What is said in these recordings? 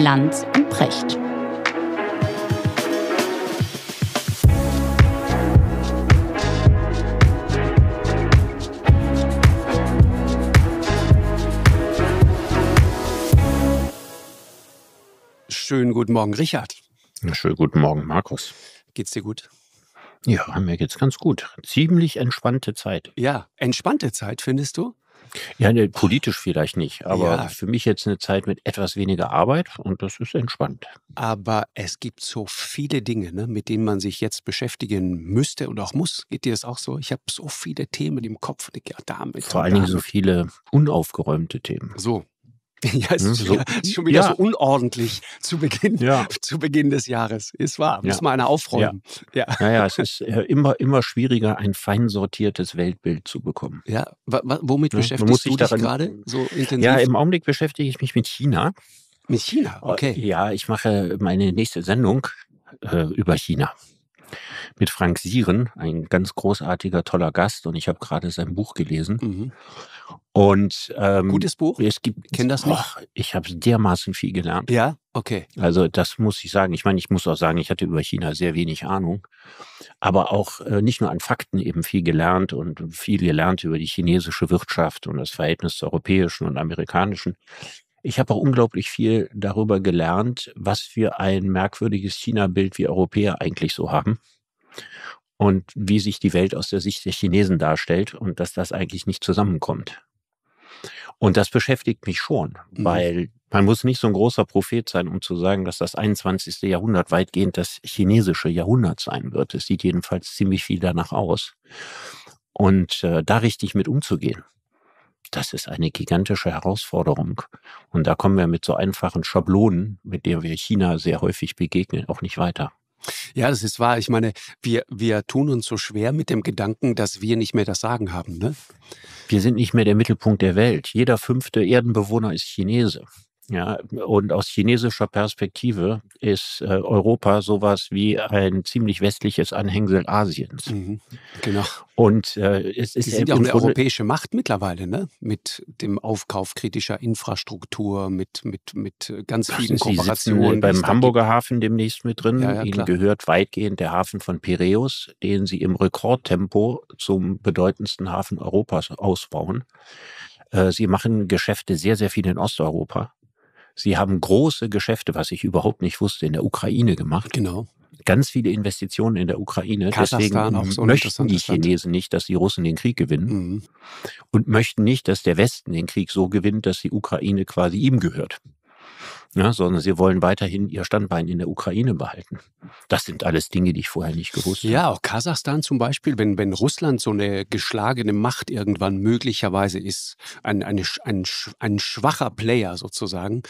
Lanz und Precht. Schönen guten Morgen, Richard. Schönen guten Morgen, Markus. Geht's dir gut? Ja, mir geht's ganz gut. Ziemlich entspannte Zeit. Ja, entspannte Zeit, findest du? Ja, ne, politisch vielleicht nicht, aber ja. für mich jetzt eine Zeit mit etwas weniger Arbeit und das ist entspannt. Aber es gibt so viele Dinge, ne, mit denen man sich jetzt beschäftigen müsste und auch muss. Geht dir das auch so? Ich habe so viele Themen im Kopf. Ja, damit Vor allen Dingen so viele unaufgeräumte Themen. So, ja, es ne, ist, so, wieder, ist schon wieder ja. so unordentlich zu Beginn, ja. zu Beginn des Jahres. Ist wahr, muss ja. mal einer aufräumen. Ja. Ja. es ist äh, immer, immer schwieriger, ein fein sortiertes Weltbild zu bekommen. Ja, womit ne, beschäftigst du dich daran, gerade so intensiv? Ja, im Augenblick beschäftige ich mich mit China. Mit China, okay. Äh, ja, ich mache meine nächste Sendung äh, über China mit Frank Sieren, ein ganz großartiger, toller Gast. Und ich habe gerade sein Buch gelesen. Mhm. Und ähm, gutes Buch. Es gibt, kenn das noch. Oh, ich habe dermaßen viel gelernt. Ja, okay. Also das muss ich sagen. Ich meine, ich muss auch sagen, ich hatte über China sehr wenig Ahnung, aber auch äh, nicht nur an Fakten eben viel gelernt und viel gelernt über die chinesische Wirtschaft und das Verhältnis zur europäischen und amerikanischen. Ich habe auch unglaublich viel darüber gelernt, was für ein merkwürdiges China-Bild wir Europäer eigentlich so haben und wie sich die Welt aus der Sicht der Chinesen darstellt und dass das eigentlich nicht zusammenkommt. Und das beschäftigt mich schon, mhm. weil man muss nicht so ein großer Prophet sein, um zu sagen, dass das 21. Jahrhundert weitgehend das chinesische Jahrhundert sein wird. Es sieht jedenfalls ziemlich viel danach aus. Und äh, da richtig mit umzugehen, das ist eine gigantische Herausforderung. Und da kommen wir mit so einfachen Schablonen, mit denen wir China sehr häufig begegnen, auch nicht weiter. Ja, das ist wahr. Ich meine, wir, wir tun uns so schwer mit dem Gedanken, dass wir nicht mehr das Sagen haben. Ne? Wir sind nicht mehr der Mittelpunkt der Welt. Jeder fünfte Erdenbewohner ist Chinese. Ja, und aus chinesischer Perspektive ist äh, Europa sowas wie ein ziemlich westliches Anhängsel Asiens. Mhm, genau. Und äh, es ist Sie sind ja auch eine europäische Macht mittlerweile, ne? Mit dem Aufkauf kritischer Infrastruktur, mit, mit, mit äh, ganz vielen ist, Kooperationen. Sie beim Hamburger Hafen demnächst mit drin. Ja, ja, Ihnen klar. gehört weitgehend der Hafen von Piräus, den Sie im Rekordtempo zum bedeutendsten Hafen Europas ausbauen. Äh, sie machen Geschäfte sehr, sehr viel in Osteuropa. Sie haben große Geschäfte, was ich überhaupt nicht wusste, in der Ukraine gemacht. Genau. Ganz viele Investitionen in der Ukraine. Kasachstan Deswegen so möchten die Chinesen nicht, dass die Russen den Krieg gewinnen mhm. und möchten nicht, dass der Westen den Krieg so gewinnt, dass die Ukraine quasi ihm gehört ja, ne? sondern sie wollen weiterhin ihr Standbein in der Ukraine behalten. Das sind alles Dinge, die ich vorher nicht gewusst habe. Ja, auch Kasachstan zum Beispiel, wenn, wenn Russland so eine geschlagene Macht irgendwann möglicherweise ist, ein, eine, ein, ein schwacher Player sozusagen,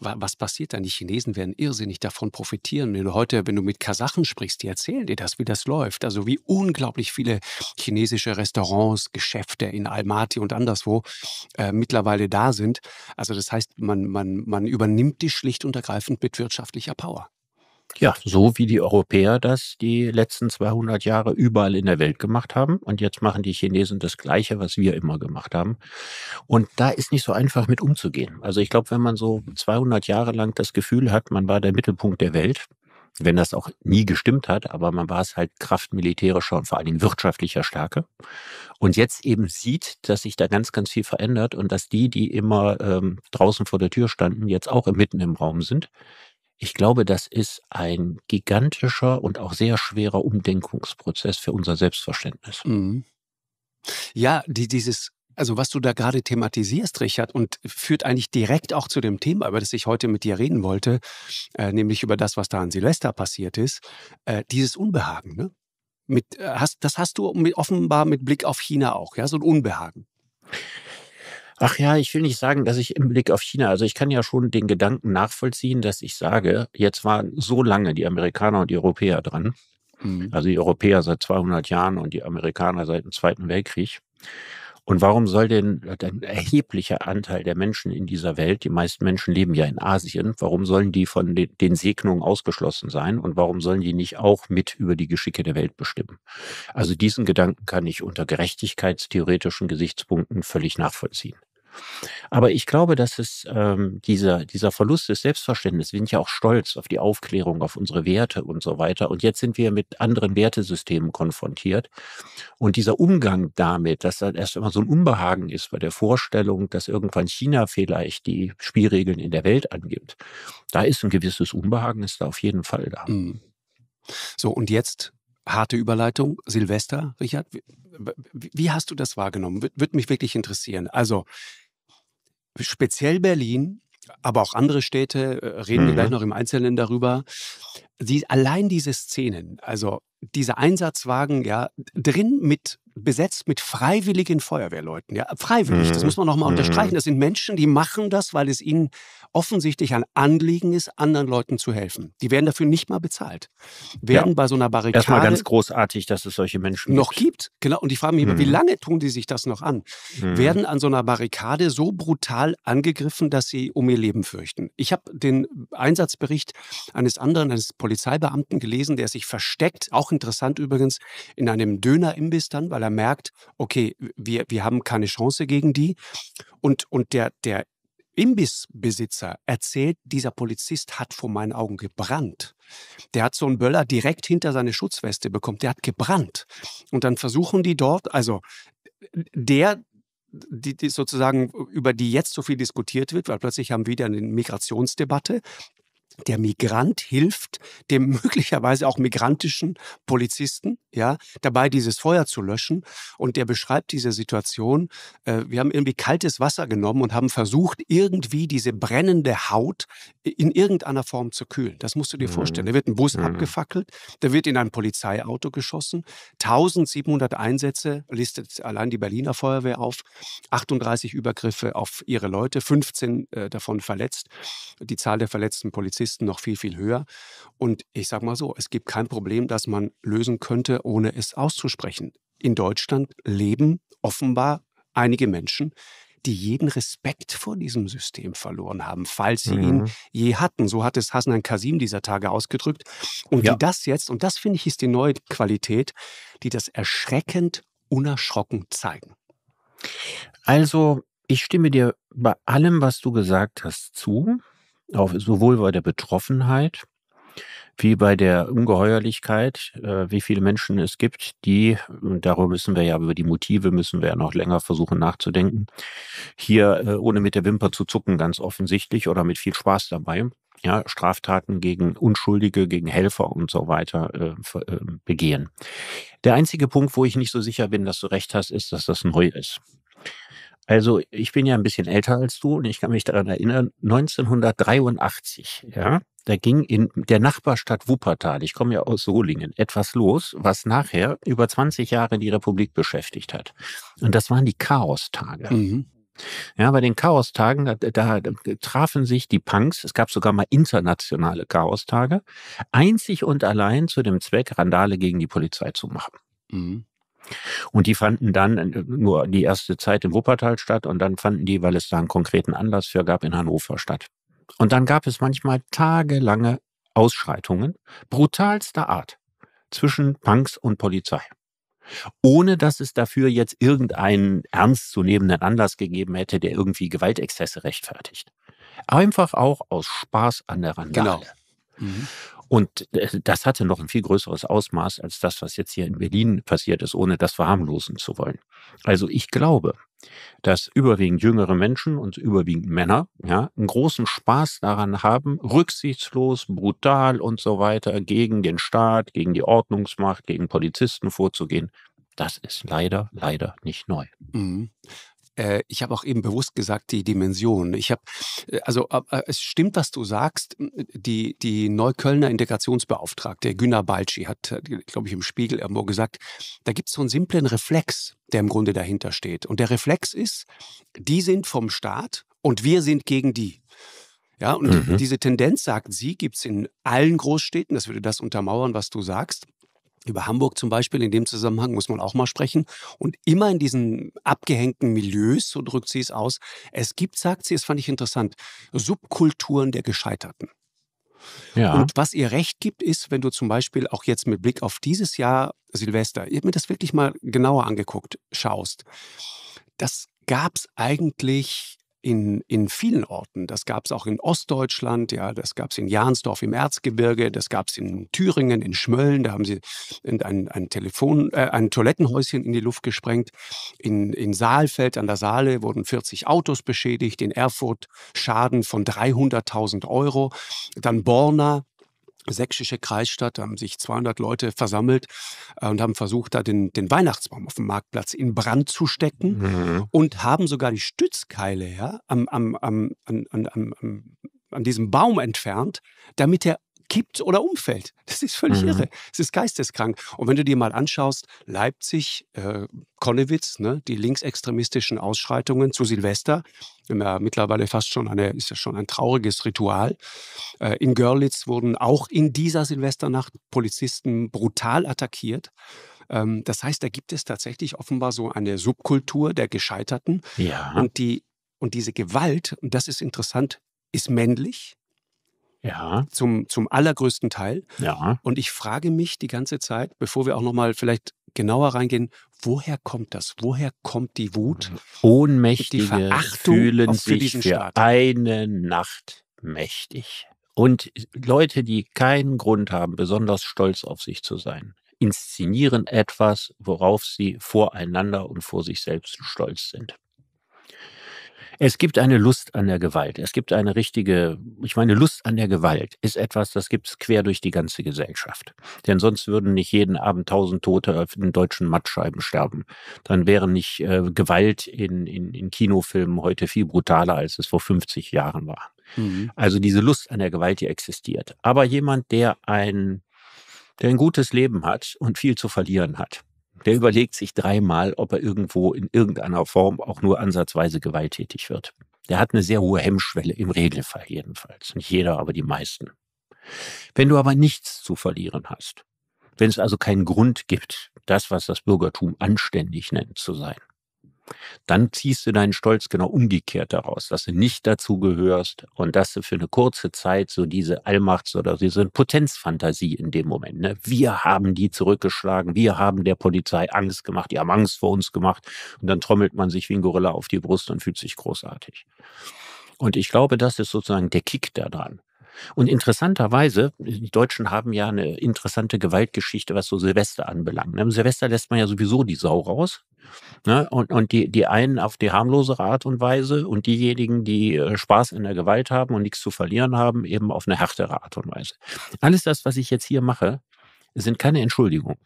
was passiert dann? Die Chinesen werden irrsinnig davon profitieren. Wenn du heute, wenn du mit Kasachen sprichst, die erzählen dir das, wie das läuft. Also wie unglaublich viele chinesische Restaurants, Geschäfte in Almaty und anderswo äh, mittlerweile da sind. Also das heißt, man, man, man übernimmt die die schlicht und ergreifend mit wirtschaftlicher Power. Ja, so wie die Europäer das die letzten 200 Jahre überall in der Welt gemacht haben. Und jetzt machen die Chinesen das Gleiche, was wir immer gemacht haben. Und da ist nicht so einfach mit umzugehen. Also ich glaube, wenn man so 200 Jahre lang das Gefühl hat, man war der Mittelpunkt der Welt, wenn das auch nie gestimmt hat, aber man war es halt Kraft militärischer und vor allen Dingen wirtschaftlicher Stärke. Und jetzt eben sieht, dass sich da ganz, ganz viel verändert und dass die, die immer ähm, draußen vor der Tür standen, jetzt auch mitten im Raum sind. Ich glaube, das ist ein gigantischer und auch sehr schwerer Umdenkungsprozess für unser Selbstverständnis. Mhm. Ja, die, dieses also was du da gerade thematisierst, Richard, und führt eigentlich direkt auch zu dem Thema, über das ich heute mit dir reden wollte, äh, nämlich über das, was da an Silvester passiert ist, äh, dieses Unbehagen. Ne? Mit, äh, hast, das hast du mit, offenbar mit Blick auf China auch, ja, so ein Unbehagen. Ach ja, ich will nicht sagen, dass ich im Blick auf China, also ich kann ja schon den Gedanken nachvollziehen, dass ich sage, jetzt waren so lange die Amerikaner und die Europäer dran, mhm. also die Europäer seit 200 Jahren und die Amerikaner seit dem Zweiten Weltkrieg. Und warum soll denn äh, ein erheblicher Anteil der Menschen in dieser Welt, die meisten Menschen leben ja in Asien, warum sollen die von den Segnungen ausgeschlossen sein und warum sollen die nicht auch mit über die Geschicke der Welt bestimmen? Also diesen Gedanken kann ich unter gerechtigkeitstheoretischen Gesichtspunkten völlig nachvollziehen. Aber ich glaube, dass es ähm, dieser, dieser Verlust des Selbstverständnisses, wir sind ja auch stolz auf die Aufklärung, auf unsere Werte und so weiter. Und jetzt sind wir mit anderen Wertesystemen konfrontiert. Und dieser Umgang damit, dass da erst immer so ein Unbehagen ist bei der Vorstellung, dass irgendwann China vielleicht die Spielregeln in der Welt angibt, da ist ein gewisses Unbehagen, ist da auf jeden Fall da. Mhm. So, und jetzt harte Überleitung. Silvester, Richard, wie, wie hast du das wahrgenommen? Würde mich wirklich interessieren. Also, speziell Berlin, aber auch andere Städte, äh, reden mhm. wir gleich mhm. noch im Einzelnen darüber. Die, allein diese Szenen, also dieser Einsatzwagen ja drin mit besetzt mit freiwilligen Feuerwehrleuten. Ja, freiwillig, mhm. das muss man nochmal unterstreichen. Mhm. Das sind Menschen, die machen das, weil es ihnen offensichtlich ein Anliegen ist, anderen Leuten zu helfen. Die werden dafür nicht mal bezahlt. Werden ja. bei so einer Barrikade. Erstmal ganz großartig, dass es solche Menschen noch gibt. Genau. Und ich frage mich immer, mhm. wie lange tun die sich das noch an? Mhm. Werden an so einer Barrikade so brutal angegriffen, dass sie um ihr Leben fürchten? Ich habe den Einsatzbericht eines anderen, eines Polizeibeamten gelesen, der sich versteckt, auch auch interessant übrigens in einem Dönerimbiss dann, weil er merkt, okay, wir, wir haben keine Chance gegen die. Und, und der, der Imbissbesitzer erzählt, dieser Polizist hat vor meinen Augen gebrannt. Der hat so einen Böller direkt hinter seine Schutzweste bekommen. Der hat gebrannt. Und dann versuchen die dort, also der, die, die sozusagen über die jetzt so viel diskutiert wird, weil plötzlich haben wir wieder eine Migrationsdebatte der Migrant hilft dem möglicherweise auch migrantischen Polizisten, ja, dabei dieses Feuer zu löschen. Und der beschreibt diese Situation. Äh, wir haben irgendwie kaltes Wasser genommen und haben versucht, irgendwie diese brennende Haut in irgendeiner Form zu kühlen. Das musst du dir mhm. vorstellen. Da wird ein Bus mhm. abgefackelt, da wird in ein Polizeiauto geschossen. 1700 Einsätze listet allein die Berliner Feuerwehr auf. 38 Übergriffe auf ihre Leute, 15 äh, davon verletzt. Die Zahl der verletzten Polizisten Pisten noch viel, viel höher. Und ich sage mal so, es gibt kein Problem, das man lösen könnte, ohne es auszusprechen. In Deutschland leben offenbar einige Menschen, die jeden Respekt vor diesem System verloren haben, falls sie mhm. ihn je hatten. So hat es Hassan Kasim dieser Tage ausgedrückt. Und ja. die das jetzt, und das finde ich ist die neue Qualität, die das erschreckend unerschrocken zeigen. Also, ich stimme dir bei allem, was du gesagt hast, zu auf, sowohl bei der Betroffenheit wie bei der Ungeheuerlichkeit, äh, wie viele Menschen es gibt, die, und darüber müssen wir ja, über die Motive müssen wir ja noch länger versuchen nachzudenken, hier äh, ohne mit der Wimper zu zucken, ganz offensichtlich oder mit viel Spaß dabei, ja, Straftaten gegen Unschuldige, gegen Helfer und so weiter äh, äh begehen. Der einzige Punkt, wo ich nicht so sicher bin, dass du recht hast, ist, dass das neu ist. Also ich bin ja ein bisschen älter als du und ich kann mich daran erinnern, 1983, ja, da ging in der Nachbarstadt Wuppertal, ich komme ja aus Solingen, etwas los, was nachher über 20 Jahre die Republik beschäftigt hat. Und das waren die Chaostage. Mhm. Ja, bei den Chaostagen, da, da, da, trafen sich die Punks, es gab sogar mal internationale Chaostage, einzig und allein zu dem Zweck, Randale gegen die Polizei zu machen. Mhm. Und die fanden dann äh, nur die erste Zeit in Wuppertal statt und dann fanden die, weil es da einen konkreten Anlass für gab, in Hannover statt. Und dann gab es manchmal tagelange Ausschreitungen brutalster Art zwischen Punks und Polizei. Ohne dass es dafür jetzt irgendeinen ernstzunehmenden Anlass gegeben hätte, der irgendwie Gewaltexzesse rechtfertigt. Einfach auch aus Spaß an der Randale. Genau. Mhm. Und äh, das hatte noch ein viel größeres Ausmaß als das, was jetzt hier in Berlin passiert ist, ohne das verharmlosen zu wollen. Also ich glaube, dass überwiegend jüngere Menschen und überwiegend Männer ja, einen großen Spaß daran haben, rücksichtslos, brutal und so weiter gegen den Staat, gegen die Ordnungsmacht, gegen Polizisten vorzugehen. Das ist leider, leider nicht neu. Mhm äh, ich habe auch eben bewusst gesagt, die Dimension. Ich habe, äh, also äh, es stimmt, was du sagst. Die, die Neuköllner Integrationsbeauftragte, Günnar Balci, hat, glaube ich, im Spiegel irgendwo gesagt, da gibt es so einen simplen Reflex, der im Grunde dahinter steht. Und der Reflex ist, die sind vom Staat und wir sind gegen die. Ja, und mhm. diese Tendenz, sagt sie, gibt es in allen Großstädten. Das würde das untermauern, was du sagst. Über Hamburg zum Beispiel in dem Zusammenhang muss man auch mal sprechen. Und immer in diesen abgehängten Milieus, so drückt sie es aus, es gibt, sagt sie, es fand ich interessant, Subkulturen der Gescheiterten. Ja. Und was ihr recht gibt, ist, wenn du zum Beispiel auch jetzt mit Blick auf dieses Jahr Silvester, ihr mir das wirklich mal genauer angeguckt, schaust, das gab es eigentlich in, in vielen Orten. Das gab es auch in Ostdeutschland, ja, das gab es in Jahnsdorf im Erzgebirge, das gab es in Thüringen, in Schmölln, da haben sie ein, ein Telefon, äh, ein Toilettenhäuschen in die Luft gesprengt. In, in Saalfeld an der Saale wurden 40 Autos beschädigt, in Erfurt Schaden von 300.000 Euro. Dann Borna, sächsische Kreisstadt, haben sich 200 Leute versammelt äh, und haben versucht, da den, den Weihnachtsbaum auf dem Marktplatz in Brand zu stecken mhm. und haben sogar die Stützkeile ja, am, am, am, an, an, an, an diesem Baum entfernt, damit er kippt oder umfällt. Das ist völlig mhm. irre. Es ist geisteskrank. Und wenn du dir mal anschaust, Leipzig, äh, Konnewitz, ne, die linksextremistischen Ausschreitungen zu Silvester, ja mittlerweile fast schon eine, ist ja schon ein trauriges Ritual. Äh, in Görlitz wurden auch in dieser Silvesternacht Polizisten brutal attackiert. Ähm, das heißt, da gibt es tatsächlich offenbar so eine Subkultur der Gescheiterten. Ja. Und die und diese Gewalt, und das ist interessant, ist männlich, ja. Zum, zum allergrößten Teil. Ja. Und ich frage mich die ganze Zeit, bevor wir auch nochmal vielleicht genauer reingehen, woher kommt das? Woher kommt die Wut? Mhm. Ohnmächtige die Verachtung fühlen für sich für Staat? eine Nacht mächtig. Und Leute, die keinen Grund haben, besonders stolz auf sich zu sein, inszenieren etwas, worauf sie voreinander und vor sich selbst stolz sind. Es gibt eine Lust an der Gewalt. Es gibt eine richtige, ich meine, Lust an der Gewalt ist etwas, das gibt es quer durch die ganze Gesellschaft. Denn sonst würden nicht jeden Abend tausend Tote auf den deutschen Mattscheiben sterben. Dann wäre nicht äh, Gewalt in, in, in Kinofilmen heute viel brutaler, als es vor 50 Jahren war. Mhm. Also diese Lust an der Gewalt, die existiert. Aber jemand, der ein, der ein gutes Leben hat und viel zu verlieren hat, der überlegt sich dreimal, ob er irgendwo in irgendeiner Form auch nur ansatzweise gewalttätig wird. Der hat eine sehr hohe Hemmschwelle, im Regelfall jedenfalls. Nicht jeder, aber die meisten. Wenn du aber nichts zu verlieren hast, wenn es also keinen Grund gibt, das, was das Bürgertum anständig nennt, zu sein, dann ziehst du deinen Stolz genau umgekehrt daraus, dass du nicht dazu gehörst und dass du für eine kurze Zeit so diese Allmachts- oder diese Potenzfantasie in dem Moment, ne? wir haben die zurückgeschlagen, wir haben der Polizei Angst gemacht, die haben Angst vor uns gemacht und dann trommelt man sich wie ein Gorilla auf die Brust und fühlt sich großartig. Und ich glaube, das ist sozusagen der Kick da dran. Und interessanterweise, die Deutschen haben ja eine interessante Gewaltgeschichte, was so Silvester anbelangt. Ne? Silvester lässt man ja sowieso die Sau raus. Ne? Und, und die, die einen auf die harmlosere Art und Weise und diejenigen, die äh, Spaß in der Gewalt haben und nichts zu verlieren haben, eben auf eine härtere Art und Weise. Alles das, was ich jetzt hier mache, sind keine Entschuldigungen.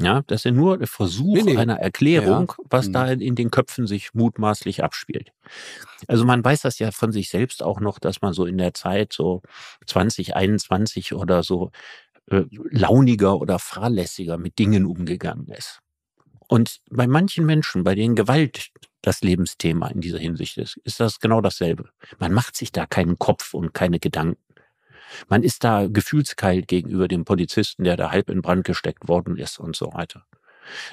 Ja, das sind nur der Versuch nee, nee. einer Erklärung, ja. was mhm. da in den Köpfen sich mutmaßlich abspielt. Also man weiß das ja von sich selbst auch noch, dass man so in der Zeit so 2021 oder so äh, launiger oder fahrlässiger mit Dingen umgegangen ist. Und bei manchen Menschen, bei denen Gewalt das Lebensthema in dieser Hinsicht ist, ist das genau dasselbe. Man macht sich da keinen Kopf und keine Gedanken. Man ist da gefühlskalt gegenüber dem Polizisten, der da halb in Brand gesteckt worden ist und so weiter.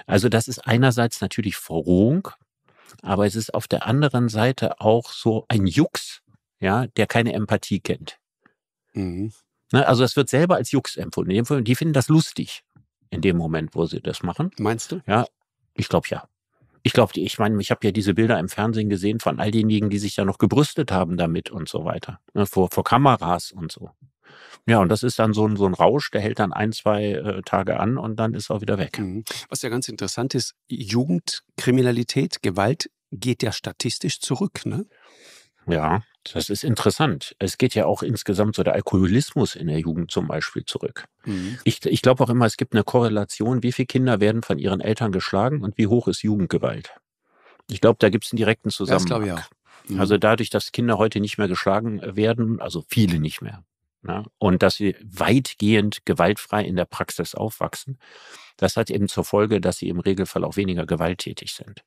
Also das ist einerseits natürlich Verrohung, aber es ist auf der anderen Seite auch so ein Jux, ja, der keine Empathie kennt. Mhm. Ne, also das wird selber als Jux empfunden. Die finden das lustig in dem Moment, wo sie das machen. Meinst du? Ja, ich glaube ja. Ich glaube, ich meine, ich habe ja diese Bilder im Fernsehen gesehen von all denjenigen, die sich ja noch gebrüstet haben damit und so weiter. Ne, vor, vor Kameras und so. Ja, und das ist dann so ein, so ein Rausch, der hält dann ein, zwei äh, Tage an und dann ist er wieder weg. Mhm. Was ja ganz interessant ist, Jugendkriminalität, Gewalt geht ja statistisch zurück, ne? Ja, das ist interessant. Es geht ja auch insgesamt so der Alkoholismus in der Jugend zum Beispiel zurück. Mhm. Ich, ich glaube auch immer, es gibt eine Korrelation, wie viele Kinder werden von ihren Eltern geschlagen und wie hoch ist Jugendgewalt. Ich glaube, da gibt es einen direkten Zusammenhang. Das glaube ich auch. Mhm. Also dadurch, dass Kinder heute nicht mehr geschlagen werden, also viele nicht mehr, ja, ne, und dass sie weitgehend gewaltfrei in der Praxis aufwachsen, das hat eben zur Folge, dass sie im Regelfall auch weniger gewalttätig sind.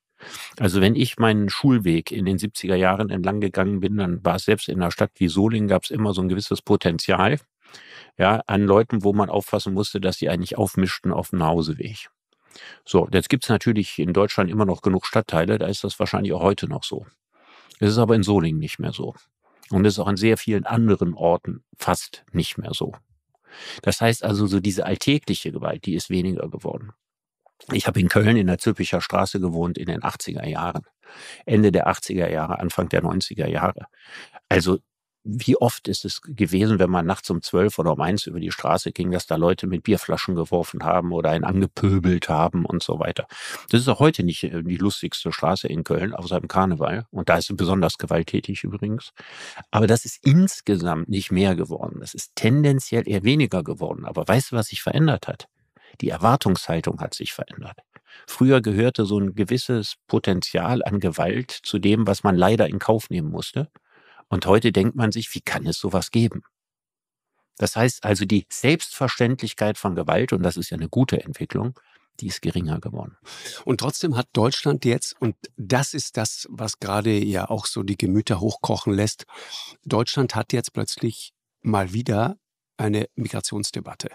Also wenn ich meinen Schulweg in den 70er Jahren entlang gegangen bin, dann war es selbst in einer Stadt wie Solingen, gab es immer so ein gewisses Potenzial ja, an Leuten, wo man auffassen musste, dass sie eigentlich aufmischten auf dem Hauseweg. So, jetzt gibt es natürlich in Deutschland immer noch genug Stadtteile, da ist das wahrscheinlich auch heute noch so. Es ist aber in Solingen nicht mehr so. Und es ist auch an sehr vielen anderen Orten fast nicht mehr so. Das heißt also, so diese alltägliche Gewalt, die ist weniger geworden. Ich habe in Köln in der Zülpicher Straße gewohnt in den 80er Jahren. Ende der 80er Jahre, Anfang der 90er Jahre. Also wie oft ist es gewesen, wenn man nachts um zwölf oder um eins über die Straße ging, dass da Leute mit Bierflaschen geworfen haben oder einen angepöbelt haben und so weiter. Das ist auch heute nicht äh, die lustigste Straße in Köln, außer im Karneval. Und da ist sie besonders gewalttätig übrigens. Aber das ist insgesamt nicht mehr geworden. Das ist tendenziell eher weniger geworden. Aber weißt du, was sich verändert hat? Die Erwartungshaltung hat sich verändert. Früher gehörte so ein gewisses Potenzial an Gewalt zu dem, was man leider in Kauf nehmen musste. Und heute denkt man sich, wie kann es sowas geben? Das heißt also, die Selbstverständlichkeit von Gewalt, und das ist ja eine gute Entwicklung, die ist geringer geworden. Und trotzdem hat Deutschland jetzt, und das ist das, was gerade ja auch so die Gemüter hochkochen lässt, Deutschland hat jetzt plötzlich mal wieder eine Migrationsdebatte.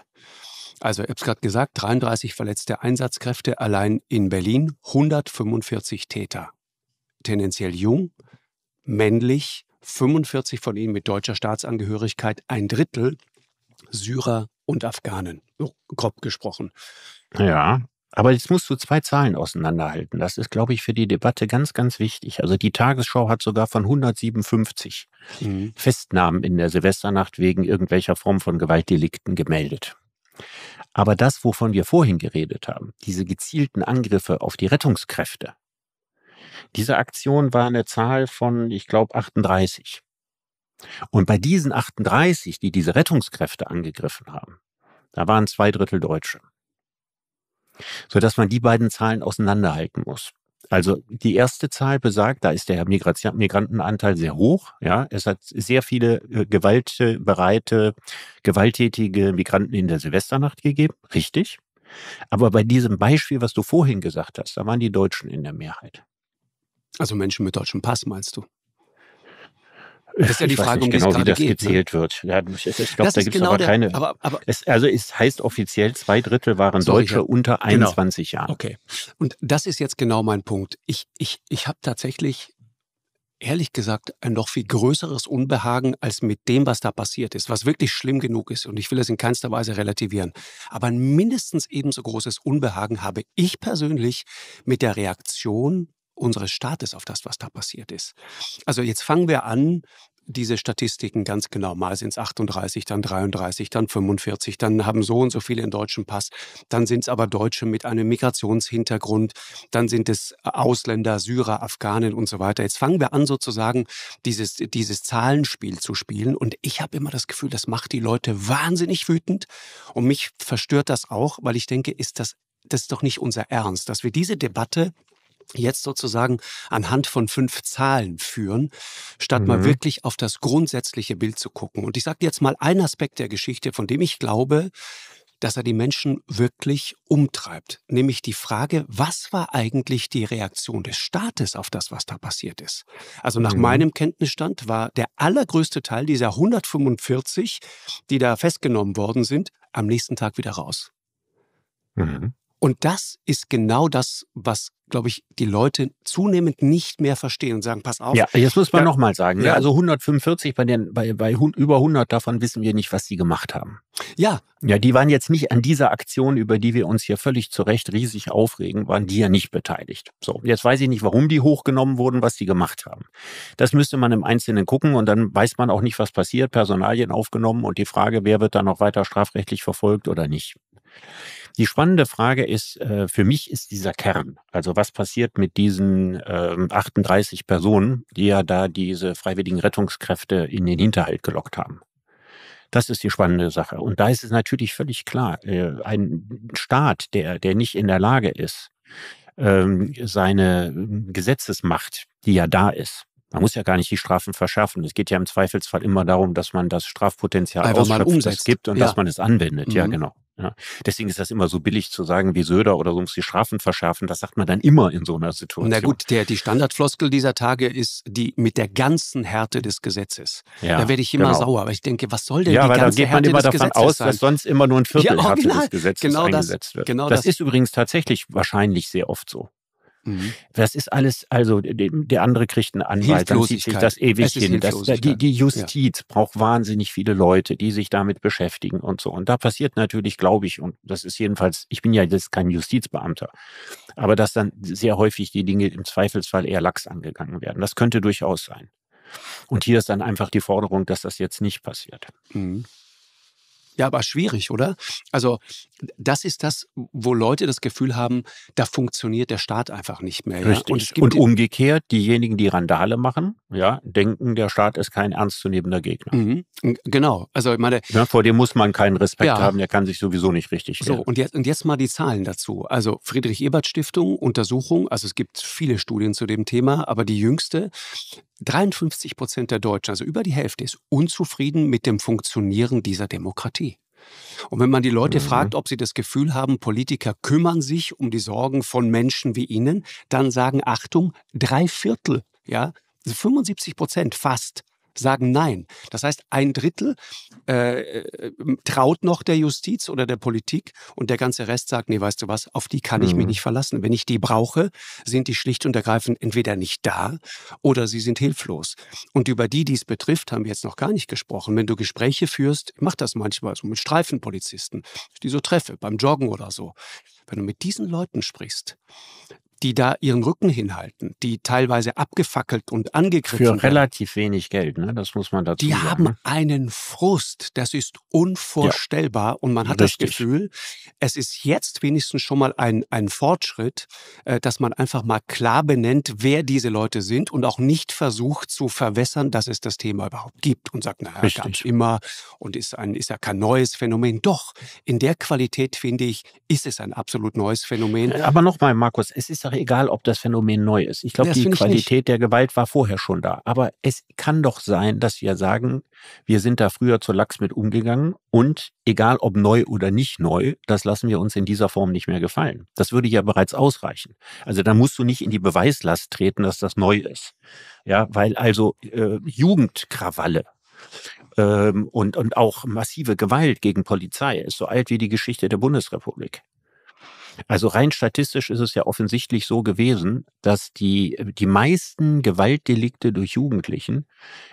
Also, ich habe es gerade gesagt, 33 verletzte Einsatzkräfte allein in Berlin, 145 Täter. Tendenziell jung, männlich, 45 von ihnen mit deutscher Staatsangehörigkeit, ein Drittel Syrer und Afghanen, so grob gesprochen. Ja, aber jetzt musst du zwei Zahlen auseinanderhalten. Das ist, glaube ich, für die Debatte ganz, ganz wichtig. Also die Tagesschau hat sogar von 157 mhm. Festnahmen in der Silvesternacht wegen irgendwelcher Form von Gewaltdelikten gemeldet. Aber das, wovon wir vorhin geredet haben, diese gezielten Angriffe auf die Rettungskräfte, diese Aktion war eine Zahl von, ich glaube, 38. Und bei diesen 38, die diese Rettungskräfte angegriffen haben, da waren zwei Drittel Deutsche. Sodass man die beiden Zahlen auseinanderhalten muss. Also die erste Zahl besagt, da ist der Migration, Migrantenanteil sehr hoch. Ja, es hat sehr viele äh, gewaltbereite, gewalttätige Migranten in der Silvesternacht gegeben. Richtig. Aber bei diesem Beispiel, was du vorhin gesagt hast, da waren die Deutschen in der Mehrheit. Also Menschen mit deutschem Pass, meinst du? Das ist ja die ich Frage, nicht um genau, wie das geht, ne? gezählt ne? wird. Ja, ich, ich glaube, da gibt genau aber der, keine. Aber, aber, es, also es heißt offiziell, zwei Drittel waren sorry, Deutsche ja. unter 21 genau. Jahren. Okay. Und das ist jetzt genau mein Punkt. Ich, ich, ich habe tatsächlich ehrlich gesagt ein noch viel größeres Unbehagen als mit dem, was da passiert ist, was wirklich schlimm genug ist. Und ich will es in keinster Weise relativieren. Aber ein mindestens ebenso großes Unbehagen habe ich persönlich mit der Reaktion unseres Staates auf das, was da passiert ist. Also jetzt fangen wir an, diese Statistiken ganz genau. Mal sind es 38, dann 33, dann 45, dann haben so und so viele einen deutschen Pass, dann sind es aber Deutsche mit einem Migrationshintergrund, dann sind es Ausländer, Syrer, Afghanen und so weiter. Jetzt fangen wir an, sozusagen dieses, dieses Zahlenspiel zu spielen. Und ich habe immer das Gefühl, das macht die Leute wahnsinnig wütend. Und mich verstört das auch, weil ich denke, ist das das ist doch nicht unser Ernst, dass wir diese Debatte jetzt sozusagen anhand von fünf Zahlen führen, statt mhm. mal wirklich auf das grundsätzliche Bild zu gucken. Und ich sage jetzt mal einen Aspekt der Geschichte, von dem ich glaube, dass er die Menschen wirklich umtreibt, nämlich die Frage, was war eigentlich die Reaktion des Staates auf das, was da passiert ist? Also nach mhm. meinem Kenntnisstand war der allergrößte Teil dieser 145, die da festgenommen worden sind, am nächsten Tag wieder raus. Mhm. Und das ist genau das, was, glaube ich, die Leute zunehmend nicht mehr verstehen und sagen, pass auf. Ja, jetzt muss man nochmal sagen, ne? ja, also 145 bei, den, bei, bei über 100 davon wissen wir nicht, was sie gemacht haben. Ja. Ja, die waren jetzt nicht an dieser Aktion, über die wir uns hier völlig zu Recht riesig aufregen, waren die ja nicht beteiligt. So, jetzt weiß ich nicht, warum die hochgenommen wurden, was die gemacht haben. Das müsste man im Einzelnen gucken und dann weiß man auch nicht, was passiert. Personalien aufgenommen und die Frage, wer wird dann noch weiter strafrechtlich verfolgt oder nicht. Die spannende Frage ist, äh, für mich ist dieser Kern. Also was passiert mit diesen 38 ähm, Personen, die ja da diese freiwilligen Rettungskräfte in den Hinterhalt gelockt haben? Das ist die spannende Sache. Und da ist es natürlich völlig klar, äh, ein Staat, der, der nicht in der Lage ist, ähm, seine äh, Gesetzesmacht, die ja da ist, man muss ja gar nicht die Strafen verschärfen. Es geht ja im Zweifelsfall immer darum, dass man das Strafpotenzial Einfach ausschöpft, das gibt und ja. dass man es anwendet. Mhm. Ja, genau. Ja. Deswegen ist das immer so billig zu sagen, wie Söder oder so muss die Strafen verschärfen. Das sagt man dann immer in so einer Situation. Na gut, der, die Standardfloskel dieser Tage ist die mit der ganzen Härte des Gesetzes. Ja, da werde ich immer genau. sauer, weil ich denke, was soll denn ja, die ganze Härte des Gesetzes Ja, weil da geht man immer davon aus, sein? dass sonst immer nur ein Viertel ja, original, des Gesetzes genau das, eingesetzt wird. Genau das, das ist übrigens tatsächlich wahrscheinlich sehr oft so. Mhm. Das ist alles, also der andere kriegt einen Anwalt, dann zieht sich das ewig hin. Das, die, die, Justiz ja. braucht wahnsinnig viele Leute, die sich damit beschäftigen und so. Und da passiert natürlich, glaube ich, und das ist jedenfalls, ich bin ja jetzt kein Justizbeamter, aber dass dann sehr häufig die Dinge im Zweifelsfall eher lax angegangen werden. Das könnte durchaus sein. Und hier ist dann einfach die Forderung, dass das jetzt nicht passiert. Mhm. Ja, aber schwierig, oder? Also das ist das, wo Leute das Gefühl haben, da funktioniert der Staat einfach nicht mehr. Ja? Und, und, umgekehrt, diejenigen, die Randale machen, ja, denken, der Staat ist kein ernstzunehmender Gegner. Mhm. Genau. Also ich meine, ja, vor dem muss man keinen Respekt ja. haben, der kann sich sowieso nicht richtig. So, und jetzt, und jetzt mal die Zahlen dazu. Also Friedrich-Ebert-Stiftung, Untersuchung, also es gibt viele Studien zu dem Thema, aber die jüngste, 53 Prozent der Deutschen, also über die Hälfte, ist unzufrieden mit dem Funktionieren dieser Demokratie. Und wenn man die Leute mhm. fragt, ob sie das Gefühl haben, Politiker kümmern sich um die Sorgen von Menschen wie ihnen, dann sagen, Achtung, drei Viertel, ja, 75 also Prozent fast sagen Nein. Das heißt, ein Drittel äh, äh, traut noch der Justiz oder der Politik und der ganze Rest sagt, nee, weißt du was, auf die kann ich mich mhm. nicht verlassen. Wenn ich die brauche, sind die schlicht und ergreifend entweder nicht da oder sie sind hilflos. Und über die, die es betrifft, haben wir jetzt noch gar nicht gesprochen. Wenn du Gespräche führst, ich mache das manchmal so mit Streifenpolizisten, die so treffe, beim Joggen oder so. Wenn du mit diesen Leuten sprichst, die da ihren Rücken hinhalten, die teilweise abgefackelt und angegriffen Für relativ wenig Geld, ne? das muss man dazu die sagen. Die haben ne? einen Frust, das ist unvorstellbar ja. und man hat Richtig. das Gefühl, es ist jetzt wenigstens schon mal ein, ein Fortschritt, äh, dass man einfach mal klar benennt, wer diese Leute sind und auch nicht versucht zu verwässern, dass es das Thema überhaupt gibt und sagt, naja, gab es immer und ist, ein, ist ja kein neues Phänomen. Doch, in der Qualität, finde ich, ist es ein absolut neues Phänomen. Äh, aber nochmal, Markus, es ist ja Tatsache egal, ob das Phänomen neu ist. Ich glaube, die Qualität der Gewalt war vorher schon da. Aber es kann doch sein, dass wir sagen, wir sind da früher zu lax mit umgegangen und egal ob neu oder nicht neu, das lassen wir uns in dieser Form nicht mehr gefallen. Das würde ja bereits ausreichen. Also da musst du nicht in die Beweislast treten, dass das neu ist. Ja, weil also äh, Jugendkrawalle ähm, und, und auch massive Gewalt gegen Polizei ist so alt wie die Geschichte der Bundesrepublik. Also rein statistisch ist es ja offensichtlich so gewesen, dass die, äh, die meisten Gewaltdelikte durch Jugendlichen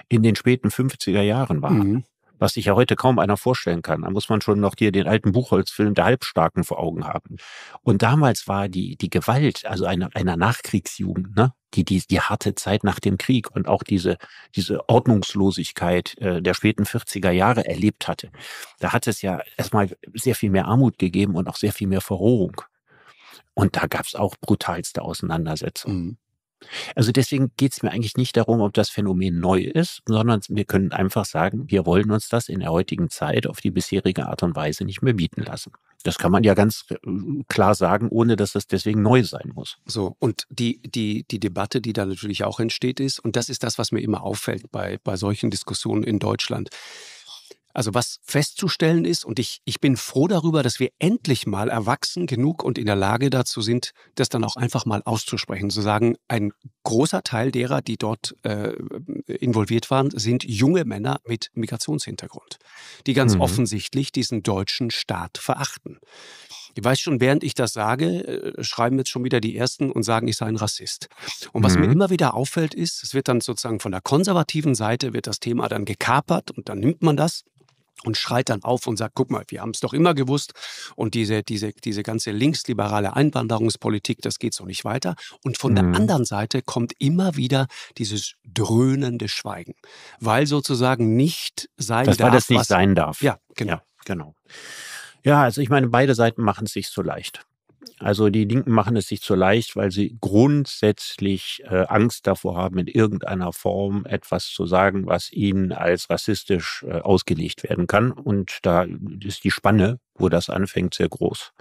in den späten 50er Jahren waren. Mhm. Was sich ja heute kaum einer vorstellen kann. Da muss man schon noch hier den alten Buchholzfilm der Halbstarken vor Augen haben. Und damals war die, die Gewalt, also einer, einer Nachkriegsjugend, ne? die, die, die harte Zeit nach dem Krieg und auch diese, diese Ordnungslosigkeit äh, der späten 40er Jahre erlebt hatte. Da hat es ja erstmal sehr viel mehr Armut gegeben und auch sehr viel mehr Verrohung. Und da gab es auch brutalste Auseinandersetzungen. Mhm. Also deswegen geht es mir eigentlich nicht darum, ob das Phänomen neu ist, sondern wir können einfach sagen, wir wollen uns das in der heutigen Zeit auf die bisherige Art und Weise nicht mehr bieten lassen. Das kann man ja ganz äh, klar sagen, ohne dass das deswegen neu sein muss. So, und die, die, die Debatte, die da natürlich auch entsteht, ist, und das ist das, was mir immer auffällt bei, bei solchen Diskussionen in Deutschland, also was festzustellen ist, und ich, ich bin froh darüber, dass wir endlich mal erwachsen genug und in der Lage dazu sind, das dann auch einfach mal auszusprechen. Zu sagen, ein großer Teil derer, die dort äh, involviert waren, sind junge Männer mit Migrationshintergrund, die ganz mhm. offensichtlich diesen deutschen Staat verachten. Ich weiß schon, während ich das sage, äh, schreiben jetzt schon wieder die Ersten und sagen, ich sei ein Rassist. Und was mhm. mir immer wieder auffällt, ist, es wird dann sozusagen von der konservativen Seite wird das Thema dann gekapert und dann nimmt man das und schreit dann auf und sagt, guck mal, wir haben es doch immer gewusst und diese, diese, diese ganze linksliberale Einwanderungspolitik, das geht so nicht weiter. Und von mhm. der anderen Seite kommt immer wieder dieses dröhnende Schweigen, weil sozusagen nicht sein das darf. Weil das nicht was, sein darf. Ja, genau. Ja, genau. Ja, also ich meine, beide Seiten machen es sich so leicht. Also die Linken machen es sich zu leicht, weil sie grundsätzlich äh, Angst davor haben, in irgendeiner Form etwas zu sagen, was ihnen als rassistisch äh, ausgelegt werden kann. Und da ist die Spanne, wo das anfängt, sehr groß.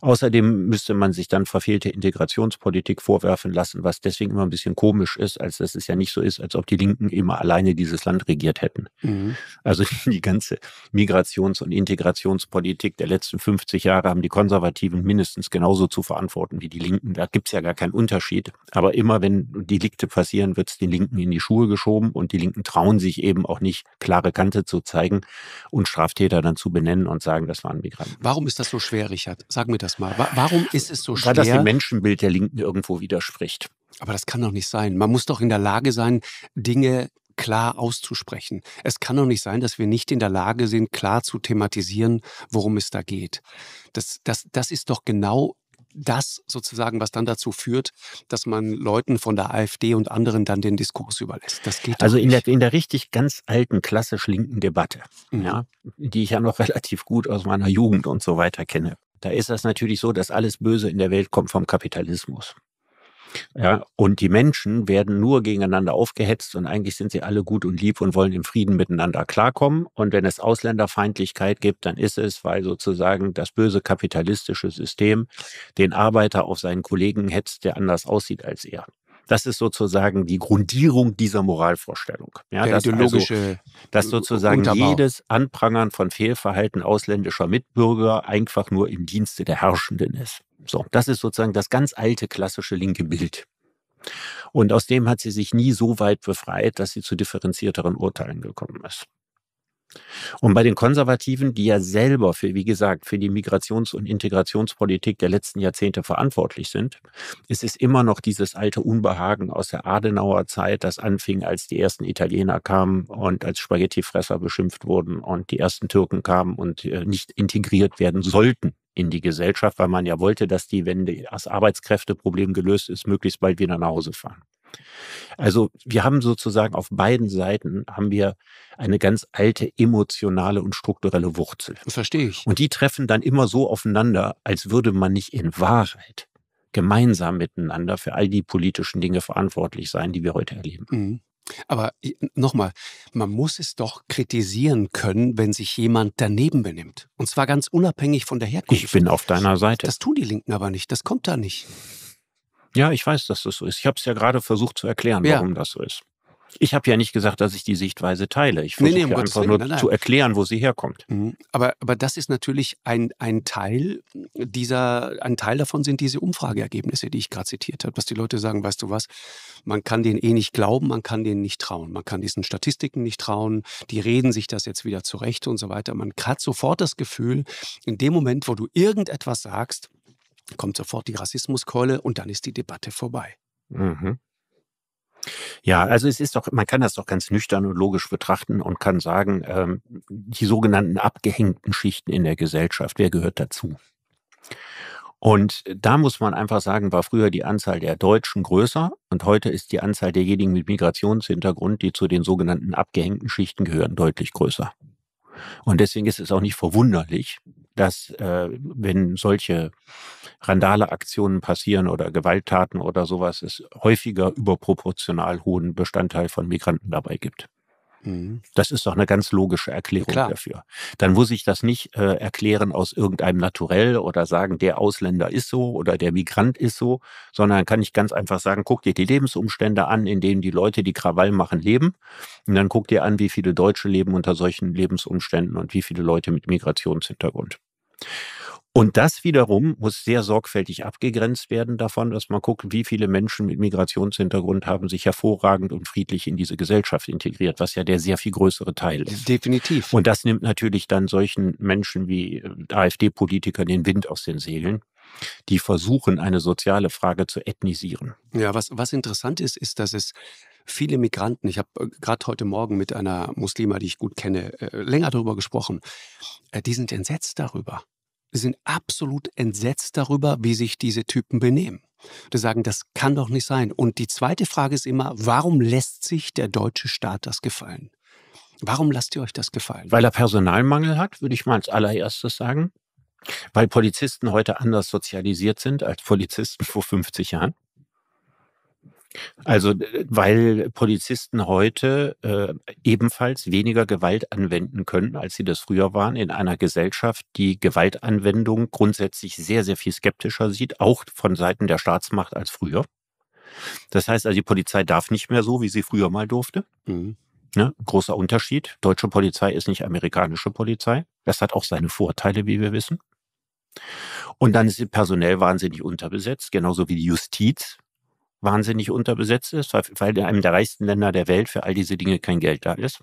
Außerdem müsste man sich dann verfehlte Integrationspolitik vorwerfen lassen, was deswegen immer ein bisschen komisch ist, als dass es ja nicht so ist, als ob die Linken immer alleine dieses Land regiert hätten. Mhm. Also die ganze Migrations- und Integrationspolitik der letzten 50 Jahre haben die Konservativen mindestens genauso zu verantworten wie die Linken. Da gibt es ja gar keinen Unterschied. Aber immer wenn Delikte passieren, wird es den Linken in die Schuhe geschoben und die Linken trauen sich eben auch nicht, klare Kante zu zeigen und Straftäter dann zu benennen und sagen, das waren Migranten. Warum ist das so schwer, Richard? Sag mir das das mal. Warum ist es so schwer? Weil das dem Menschenbild der Linken irgendwo widerspricht. Aber das kann doch nicht sein. Man muss doch in der Lage sein, Dinge klar auszusprechen. Es kann doch nicht sein, dass wir nicht in der Lage sind, klar zu thematisieren, worum es da geht. Das, das, das ist doch genau das sozusagen, was dann dazu führt, dass man Leuten von der AfD und anderen dann den Diskurs überlässt. Das geht also in der, in der richtig ganz alten klassisch linken Debatte, mhm. ja, die ich ja noch relativ gut aus meiner Jugend und so weiter kenne da ist das natürlich so, dass alles Böse in der Welt kommt vom Kapitalismus. Ja, und die Menschen werden nur gegeneinander aufgehetzt und eigentlich sind sie alle gut und lieb und wollen im Frieden miteinander klarkommen. Und wenn es Ausländerfeindlichkeit gibt, dann ist es, weil sozusagen das böse kapitalistische System den Arbeiter auf seinen Kollegen hetzt, der anders aussieht als er. Das ist sozusagen die Grundierung dieser Moralvorstellung. Ja, Der dass, also ideologische also, dass sozusagen Unterbau. jedes Anprangern von Fehlverhalten ausländischer Mitbürger einfach nur im Dienste der Herrschenden ist. So, das ist sozusagen das ganz alte klassische linke Bild. Und aus dem hat sie sich nie so weit befreit, dass sie zu differenzierteren Urteilen gekommen ist. Und bei den Konservativen, die ja selber für, wie gesagt, für die Migrations- und Integrationspolitik der letzten Jahrzehnte verantwortlich sind, es ist immer noch dieses alte Unbehagen aus der Adenauer Zeit, das anfing, als die ersten Italiener kamen und als Spaghettifresser beschimpft wurden und die ersten Türken kamen und äh, nicht integriert werden sollten in die Gesellschaft, weil man ja wollte, dass die, wenn das Arbeitskräfteproblem gelöst ist, möglichst bald wieder nach Hause fahren. Also wir haben sozusagen auf beiden Seiten haben wir eine ganz alte emotionale und strukturelle Wurzel. Das verstehe ich. Und die treffen dann immer so aufeinander, als würde man nicht in Wahrheit gemeinsam miteinander für all die politischen Dinge verantwortlich sein, die wir heute erleben. Mhm. Aber nochmal, man muss es doch kritisieren können, wenn sich jemand daneben benimmt. Und zwar ganz unabhängig von der Herkunft. Ich bin auf deiner Seite. Das tun die Linken aber nicht. Das kommt da nicht. Ja, ich weiß, dass das so ist. Ich habe es ja gerade versucht zu erklären, ja. warum das so ist. Ich habe ja nicht gesagt, dass ich die Sichtweise teile. Ich versuche nee, nee, um einfach Willen, nur nein, nein. zu erklären, wo sie herkommt. Mhm. Aber, aber das ist natürlich ein, ein Teil dieser, ein Teil davon sind diese Umfrageergebnisse, die ich gerade zitiert habe, dass die Leute sagen, weißt du was, man kann denen eh nicht glauben, man kann denen nicht trauen, man kann diesen Statistiken nicht trauen, die reden sich das jetzt wieder zurecht und so weiter. Man hat sofort das Gefühl, in dem Moment, wo du irgendetwas sagst, kommt sofort die Rassismuskeule und dann ist die Debatte vorbei. Mhm. Ja, also es ist doch, man kann das doch ganz nüchtern und logisch betrachten und kann sagen, ähm, die sogenannten abgehängten Schichten in der Gesellschaft, wer gehört dazu? Und da muss man einfach sagen, war früher die Anzahl der Deutschen größer und heute ist die Anzahl derjenigen mit Migrationshintergrund, die zu den sogenannten abgehängten Schichten gehören, deutlich größer. Und deswegen ist es auch nicht verwunderlich, dass äh, wenn solche Randale-Aktionen passieren oder Gewalttaten oder sowas, es häufiger überproportional hohen Bestandteil von Migranten dabei gibt. Mhm. Das ist doch eine ganz logische Erklärung Klar. dafür. Dann muss ich das nicht äh, erklären aus irgendeinem Naturell oder sagen, der Ausländer ist so oder der Migrant ist so, sondern kann ich ganz einfach sagen, guck dir die Lebensumstände an, in denen die Leute, die Krawall machen, leben. Und dann guck dir an, wie viele Deutsche leben unter solchen Lebensumständen und wie viele Leute mit Migrationshintergrund. Und das wiederum muss sehr sorgfältig abgegrenzt werden davon, dass man guckt, wie viele Menschen mit Migrationshintergrund haben sich hervorragend und friedlich in diese Gesellschaft integriert, was ja der sehr viel größere Teil ist. Definitiv. Und das nimmt natürlich dann solchen Menschen wie äh, AfD-Politikern den Wind aus den Segeln die versuchen, eine soziale Frage zu ethnisieren. Ja, was, was interessant ist, ist, dass es viele Migranten, ich habe äh, gerade heute Morgen mit einer Muslima, die ich gut kenne, äh, länger darüber gesprochen, äh, die sind entsetzt darüber. Die sind absolut entsetzt darüber, wie sich diese Typen benehmen. Die sagen, das kann doch nicht sein. Und die zweite Frage ist immer, warum lässt sich der deutsche Staat das gefallen? Warum lasst ihr euch das gefallen? Weil er Personalmangel hat, würde ich mal als allererstes sagen. Weil Polizisten heute anders sozialisiert sind als Polizisten vor 50 Jahren. Also weil Polizisten heute äh, ebenfalls weniger Gewalt anwenden können, als sie das früher waren, in einer Gesellschaft, die Gewaltanwendung grundsätzlich sehr, sehr viel skeptischer sieht, auch von Seiten der Staatsmacht als früher. Das heißt also, die Polizei darf nicht mehr so, wie sie früher mal durfte. Mhm. Ne? Großer Unterschied. Deutsche Polizei ist nicht amerikanische Polizei. Das hat auch seine Vorteile, wie wir wissen. Und dann ist sie personell wahnsinnig unterbesetzt, genauso wie die Justiz wahnsinnig unterbesetzt ist, weil in einem der reichsten Länder der Welt für all diese Dinge kein Geld da ist.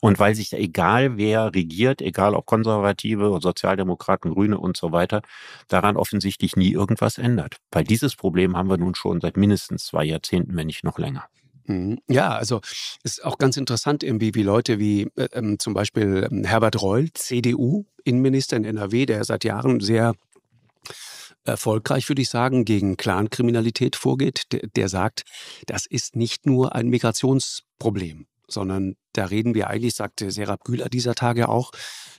Und weil sich da egal wer regiert, egal ob Konservative, Sozialdemokraten, Grüne und so weiter, daran offensichtlich nie irgendwas ändert. Weil dieses Problem haben wir nun schon seit mindestens zwei Jahrzehnten, wenn nicht noch länger. Mhm. Ja, also ist auch ganz interessant irgendwie, wie Leute wie äh, ähm, zum Beispiel ähm, Herbert Reul, CDU, Innenminister in NRW, der seit Jahren sehr erfolgreich, würde ich sagen, gegen Clankriminalität vorgeht, der, der sagt, das ist nicht nur ein Migrationsproblem, sondern da reden wir eigentlich, sagte Serap Güler dieser Tage auch,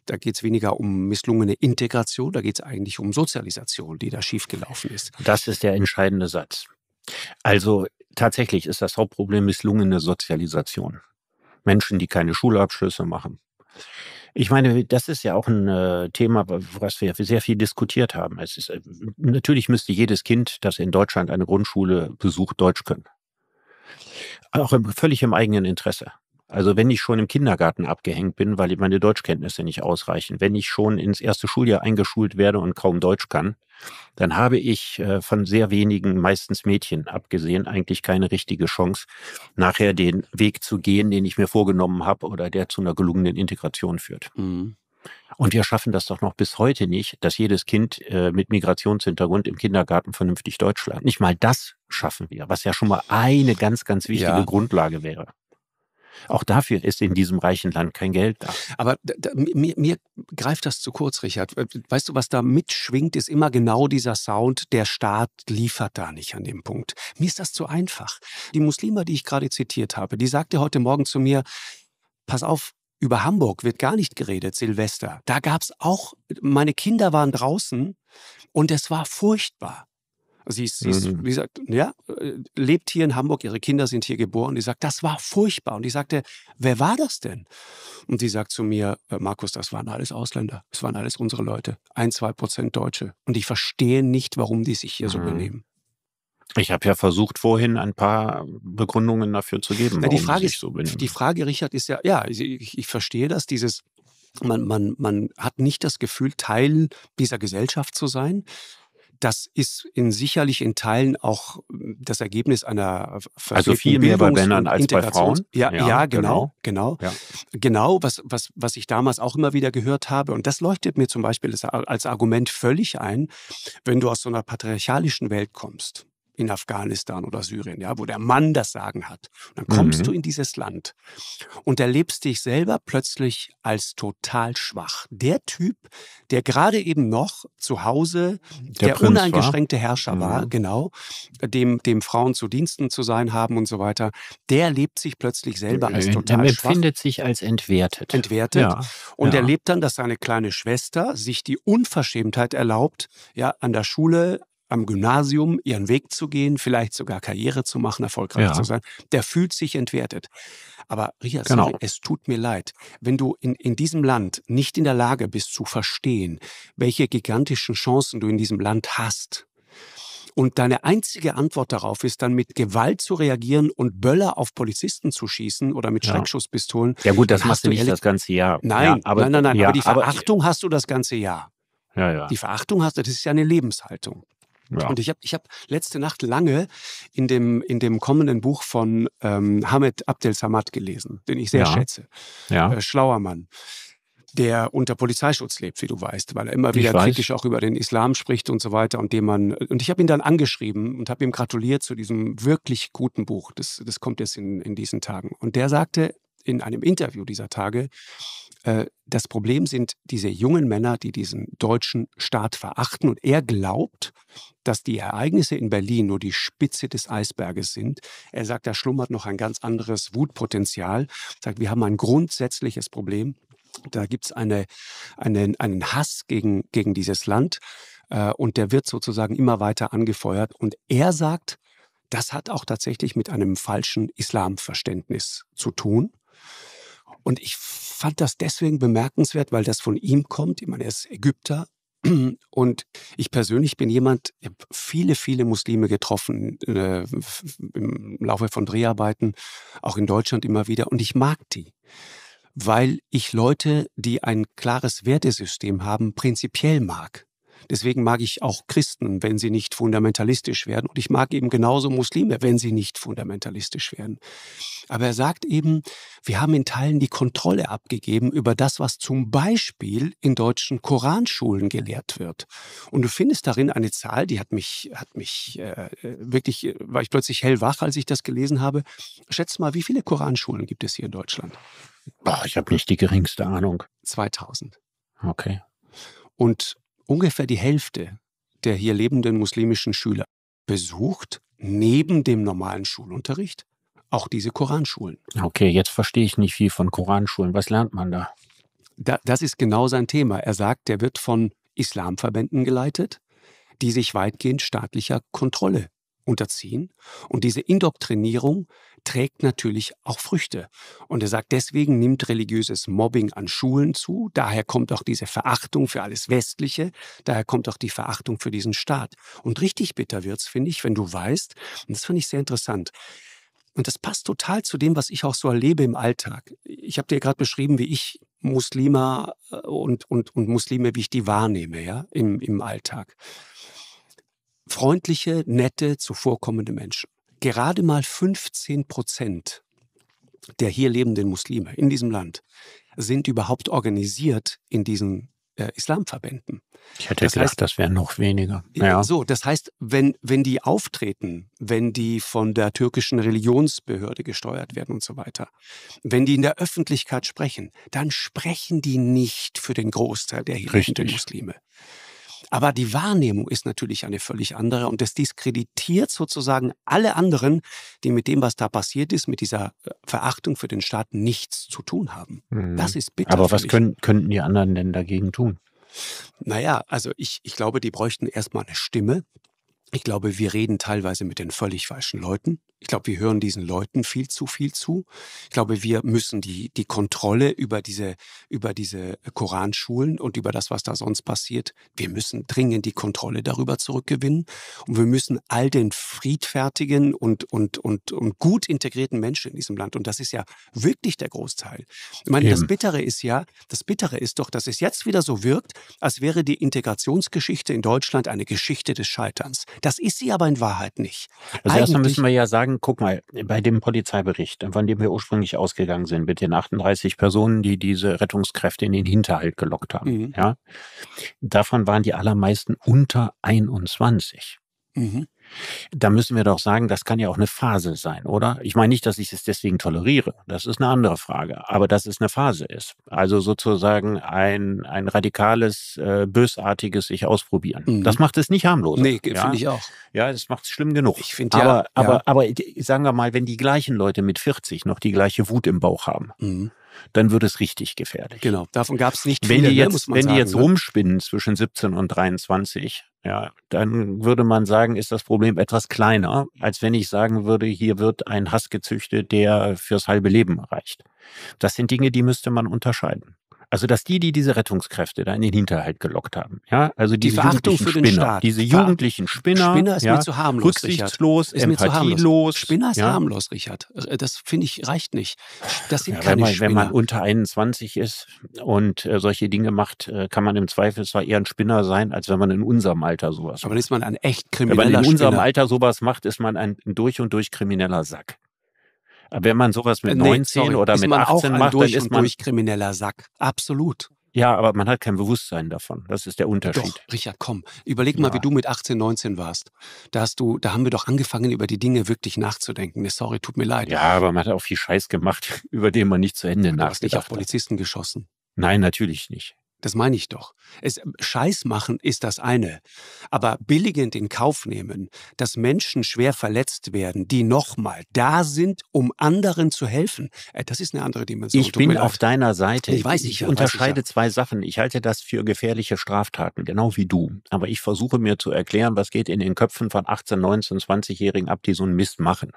da geht es weniger um misslungene Integration, da geht es eigentlich um Sozialisation, die da schiefgelaufen ist. Das ist der entscheidende Satz. Also tatsächlich ist das Hauptproblem misslungene Sozialisation. Menschen, die keine Schulabschlüsse machen, ich meine, das ist ja auch ein äh, Thema, was wir sehr viel diskutiert haben. Es ist, äh, natürlich müsste jedes Kind, das in Deutschland eine Grundschule besucht, Deutsch können. Auch im, völlig im eigenen Interesse. Also wenn ich schon im Kindergarten abgehängt bin, weil meine Deutschkenntnisse nicht ausreichen, wenn ich schon ins erste Schuljahr eingeschult werde und kaum Deutsch kann, dann habe ich äh, von sehr wenigen, meistens Mädchen abgesehen, eigentlich keine richtige Chance, nachher den Weg zu gehen, den ich mir vorgenommen habe oder der zu einer gelungenen Integration führt. Mhm. Und wir schaffen das doch noch bis heute nicht, dass jedes Kind äh, mit Migrationshintergrund im Kindergarten vernünftig Deutsch lernt. Nicht mal das schaffen wir, was ja schon mal eine ganz, ganz wichtige ja. Grundlage wäre. Auch dafür ist in diesem reichen Land kein Geld da. Aber da, mir, mir greift das zu kurz, Richard. Äh, weißt du, was da mitschwingt, ist immer genau dieser Sound, der Staat liefert da nicht an dem Punkt. Mir ist das zu einfach. Die Muslima, die ich gerade zitiert habe, die sagte heute Morgen zu mir, pass auf, über Hamburg wird gar nicht geredet, Silvester. Da gab es auch, meine Kinder waren draußen und es war furchtbar. Also sie ist, sie ist mhm. wie gesagt, ja, äh, lebt hier in Hamburg, ihre Kinder sind hier geboren. Die sagt, das war furchtbar. Und ich sagte, wer war das denn? Und die sagt zu mir, äh, Markus, das waren alles Ausländer. Das waren alles unsere Leute. Ein, zwei Prozent Deutsche. Und ich verstehe nicht, warum die sich hier mhm. so benehmen. Ich habe ja versucht, vorhin ein paar Begründungen dafür zu geben. Na, die, Frage ist, so die Frage, Richard, ist ja, ja, ich, ich verstehe das, dieses, man, man, man hat nicht das Gefühl, Teil dieser Gesellschaft zu sein das ist in sicherlich in Teilen auch hm, das Ergebnis einer also viel mehr Bildungs bei Männern als bei Frauen. Ja, ja, ja genau, genau, genau. Ja. genau was, was, was ich damals auch immer wieder gehört habe und das leuchtet mir zum Beispiel als Argument völlig ein, wenn du aus so einer patriarchalischen Welt kommst in Afghanistan oder Syrien, ja, wo der Mann das Sagen hat. Und dann kommst mhm. du in dieses Land und erlebst dich selber plötzlich als total schwach. Der Typ, der gerade eben noch zu Hause der, der uneingeschränkte war. Herrscher mhm. war, genau, dem, dem Frauen zu Diensten zu sein haben und so weiter, der lebt sich plötzlich selber als äh, total der schwach. Er empfindet sich als entwertet. Entwertet. Ja. Und ja. erlebt dann, dass seine kleine Schwester sich die Unverschämtheit erlaubt, ja, an der Schule am Gymnasium ihren Weg zu gehen, vielleicht sogar Karriere zu machen, erfolgreich ja. zu sein, der fühlt sich entwertet. Aber Ria, genau. es tut mir leid, wenn du in, in diesem Land nicht in der Lage bist zu verstehen, welche gigantischen Chancen du in diesem Land hast, und deine einzige Antwort darauf ist dann mit Gewalt zu reagieren und Böller auf Polizisten zu schießen oder mit ja. Schreckschusspistolen. Ja gut, das machst du nicht ehrlich, das ganze Jahr. Nein, ja, aber, nein, nein, nein. Ja, aber die Verachtung aber, hast du das ganze Jahr. Ja, ja. Die Verachtung hast du, das ist ja eine Lebenshaltung. Ja. Und ich habe ich hab letzte Nacht lange in dem, in dem kommenden Buch von ähm, Hamed Abdel Samad gelesen, den ich sehr ja. schätze. Ja. Äh, schlauer Mann der unter Polizeischutz lebt, wie du weißt, weil er immer wieder kritisch auch über den Islam spricht und so weiter und dem man und ich habe ihn dann angeschrieben und habe ihm gratuliert zu diesem wirklich guten Buch. Das, das kommt jetzt in, in diesen Tagen. Und der sagte in einem Interview dieser Tage, äh, das Problem sind diese jungen Männer, die diesen deutschen Staat verachten. Und er glaubt, dass die Ereignisse in Berlin nur die Spitze des Eisberges sind. Er sagt, da schlummert noch ein ganz anderes Wutpotenzial. Er sagt, wir haben ein grundsätzliches Problem. Da gibt es eine, einen, einen Hass gegen, gegen dieses Land. Äh, und der wird sozusagen immer weiter angefeuert. Und er sagt, das hat auch tatsächlich mit einem falschen Islamverständnis zu tun. Und ich fand das deswegen bemerkenswert, weil das von ihm kommt. Ich meine, er ist Ägypter. Und ich persönlich bin jemand, ich habe viele, viele Muslime getroffen äh, im Laufe von Dreharbeiten, auch in Deutschland immer wieder. Und ich mag die, weil ich Leute, die ein klares Wertesystem haben, prinzipiell mag. Deswegen mag ich auch Christen, wenn sie nicht fundamentalistisch werden. Und ich mag eben genauso Muslime, wenn sie nicht fundamentalistisch werden. Aber er sagt eben, wir haben in Teilen die Kontrolle abgegeben über das, was zum Beispiel in deutschen Koranschulen gelehrt wird. Und du findest darin eine Zahl, die hat mich, hat mich äh, wirklich, war ich plötzlich hellwach, als ich das gelesen habe. Schätz mal, wie viele Koranschulen gibt es hier in Deutschland? Boah, ich habe nicht die geringste Ahnung. 2000. Okay. Und ungefähr die Hälfte der hier lebenden muslimischen Schüler besucht neben dem normalen Schulunterricht auch diese Koranschulen. Okay, jetzt verstehe ich nicht viel von Koranschulen. Was lernt man da? da das ist genau sein Thema. Er sagt, der wird von Islamverbänden geleitet, die sich weitgehend staatlicher Kontrolle unterziehen. Und diese Indoktrinierung trägt natürlich auch Früchte. Und er sagt, deswegen nimmt religiöses Mobbing an Schulen zu. Daher kommt auch diese Verachtung für alles Westliche. Daher kommt auch die Verachtung für diesen Staat. Und richtig bitter wird es, finde ich, wenn du weißt, und das finde ich sehr interessant, und das passt total zu dem, was ich auch so erlebe im Alltag. Ich habe dir gerade beschrieben, wie ich Muslime äh, und, und, und Muslime, wie ich die wahrnehme, ja, im, im Alltag freundliche, nette, zuvorkommende Menschen. Gerade mal 15 Prozent der hier lebenden Muslime in diesem Land sind überhaupt organisiert in diesen äh, Islamverbänden. Ich hätte das gedacht, heißt, das wären noch weniger. Ja. So, das heißt, wenn, wenn die auftreten, wenn die von der türkischen Religionsbehörde gesteuert werden und so weiter, wenn die in der Öffentlichkeit sprechen, dann sprechen die nicht für den Großteil der hier Richtig. lebenden Muslime. Aber die Wahrnehmung ist natürlich eine völlig andere und das diskreditiert sozusagen alle anderen, die mit dem, was da passiert ist, mit dieser äh, Verachtung für den Staat nichts zu tun haben. Mhm. Das ist bitter. Aber was können, könnten die anderen denn dagegen tun? Naja, also ich, ich glaube, die bräuchten erstmal eine Stimme. Ich glaube, wir reden teilweise mit den völlig falschen Leuten. Ich glaube, wir hören diesen Leuten viel zu viel zu. Ich glaube, wir müssen die, die Kontrolle über diese, über diese äh, Koranschulen und über das, was da sonst passiert, wir müssen dringend die Kontrolle darüber zurückgewinnen. Und wir müssen all den friedfertigen und, und, und, und gut integrierten Menschen in diesem Land, und das ist ja wirklich der Großteil. Ich meine, Eben. das Bittere ist ja, das Bittere ist doch, dass es jetzt wieder so wirkt, als wäre die Integrationsgeschichte in Deutschland eine Geschichte des Scheiterns. Das ist sie aber in Wahrheit nicht. Also erstmal müssen wir ja sagen, sagen, guck mal, bei dem Polizeibericht, von dem wir ursprünglich ausgegangen sind, mit den 38 Personen, die diese Rettungskräfte in den Hinterhalt gelockt haben, mhm. ja, davon waren die allermeisten unter 21. Mhm. Da müssen wir doch sagen, das kann ja auch eine Phase sein, oder? Ich meine nicht, dass ich es deswegen toleriere. Das ist eine andere Frage. Aber dass es eine Phase ist. Also sozusagen ein, ein radikales, äh, bösartiges sich ausprobieren. Mhm. Das macht es nicht harmlos. Nee, ja? finde ich auch. Ja, das macht es schlimm genug. Ich finde ja. Aber, ja. aber sagen wir mal, wenn die gleichen Leute mit 40 noch die gleiche Wut im Bauch haben. Mhm dann wird es richtig gefährlich. Genau, davon gab es nicht wenn die ne, jetzt, ne, Wenn sagen, die jetzt ne? rumspinnen zwischen 17 und 23, ja, dann würde man sagen, ist das Problem etwas kleiner, als wenn ich sagen würde, hier wird ein Hass gezüchtet, der fürs halbe Leben reicht. Das sind Dinge, die müsste man unterscheiden. Also, dass die, die diese Rettungskräfte da in den Hinterhalt gelockt haben, ja, also diese die Verachtung für den Spinner, Staat. Diese jugendlichen Spinner. Spinner ist ja, mir zu harmlos. Rücksichtslos, ist empathielos. Spinner ist ja. harmlos, Richard. Äh, das finde ich reicht nicht. Das sind ja, keine wenn man, Spinner. Wenn man unter 21 ist und äh, solche Dinge macht, äh, kann man im Zweifelsfall eher ein Spinner sein, als wenn man in unserem Alter sowas macht. Aber ist man ein echt krimineller Spinner? Wenn man in unserem Spinner. Alter sowas macht, ist man ein durch und durch krimineller Sack wenn man sowas mit äh, nee, 19 sorry, oder mit 18 macht, dann ist man durch krimineller Sack. Absolut. Ja, aber man hat kein Bewusstsein davon. Das ist der Unterschied. Doch, Richard, komm, überleg mal, wie du mit 18, 19 warst. Da hast du, da haben wir doch angefangen, über die Dinge wirklich nachzudenken. Sorry, tut mir leid. Ja, aber man hat auch viel Scheiß gemacht, über den man nicht zu Ende nachdenkt. Du hast nicht auf Polizisten geschossen. Nein, natürlich nicht. Das meine ich doch. Es, ähm, Scheiß machen ist das eine. Aber billigend in Kauf nehmen, dass Menschen schwer verletzt werden, die nochmal da sind, um anderen zu helfen, äh, das ist eine andere Dimension. Ich bin auf deiner Seite. Ich weiß, ich, ich unterscheide ich, ja. zwei Sachen. Ich halte das für gefährliche Straftaten, genau wie du. Aber ich versuche mir zu erklären, was geht in den Köpfen von 18, 19, 20-Jährigen ab, die so einen Mist machen.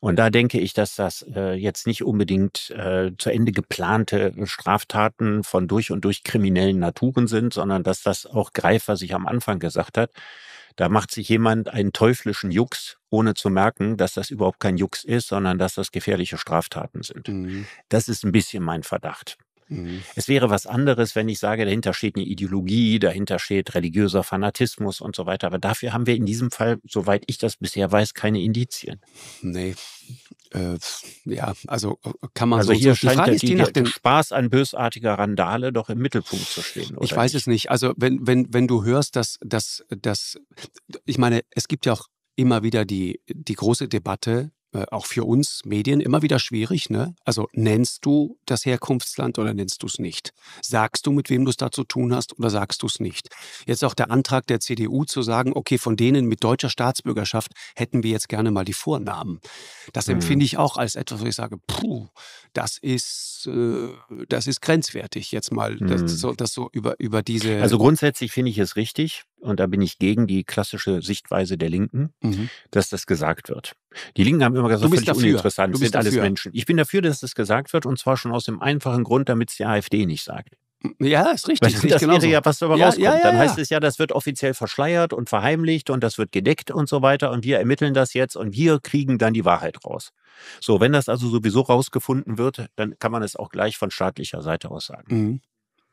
Und da denke ich, dass das äh, jetzt nicht unbedingt äh, zu Ende geplante äh, Straftaten von durch und durch kriminellen Naturen sind, sondern dass das auch greift, was ich am Anfang gesagt hat. Da macht sich jemand einen teuflischen Jux, ohne zu merken, dass das überhaupt kein Jux ist, sondern dass das gefährliche Straftaten sind. Mhm. Das ist ein bisschen mein Verdacht. Mhm. Es wäre was anderes, wenn ich sage, dahinter steht eine Ideologie, dahinter steht religiöser Fanatismus und so weiter. Aber dafür haben wir in diesem Fall, soweit ich das bisher weiß, keine Indizien. Nee. Äh, ja, also äh, kann man also so hier so scheint die, die, nach dem Spaß an bösartiger Randale doch im Mittelpunkt zu stehen. ich weiß nicht? es nicht. Also wenn wenn wenn du hörst, dass dass dass ich meine, es gibt ja auch immer wieder die die große Debatte äh, auch für uns Medien immer wieder schwierig. Ne? Also nennst du das Herkunftsland oder nennst du es nicht? Sagst du, mit wem du es da zu tun hast oder sagst du es nicht? Jetzt auch der Antrag der CDU zu sagen, okay, von denen mit deutscher Staatsbürgerschaft hätten wir jetzt gerne mal die Vornamen. Das mhm. empfinde ich auch als etwas, wo ich sage, puh, das ist, äh, das ist grenzwertig jetzt mal, mhm. das, so, das so über, über diese... Also grundsätzlich finde ich es richtig, und da bin ich gegen die klassische Sichtweise der Linken, mhm. dass das gesagt wird. Die Linken haben immer gesagt, das ist völlig dafür. uninteressant, sind dafür. alles Menschen. Ich bin dafür, dass das gesagt wird und zwar schon aus dem einfachen Grund, damit es die AfD nicht sagt. Ja, ist richtig. Das, das wäre ja, was dabei ja, rauskommt. Ja, ja, dann heißt es ja, das wird offiziell verschleiert und verheimlicht und das wird gedeckt und so weiter und wir ermitteln das jetzt und wir kriegen dann die Wahrheit raus. So, wenn das also sowieso rausgefunden wird, dann kann man es auch gleich von staatlicher Seite aus sagen. Mhm.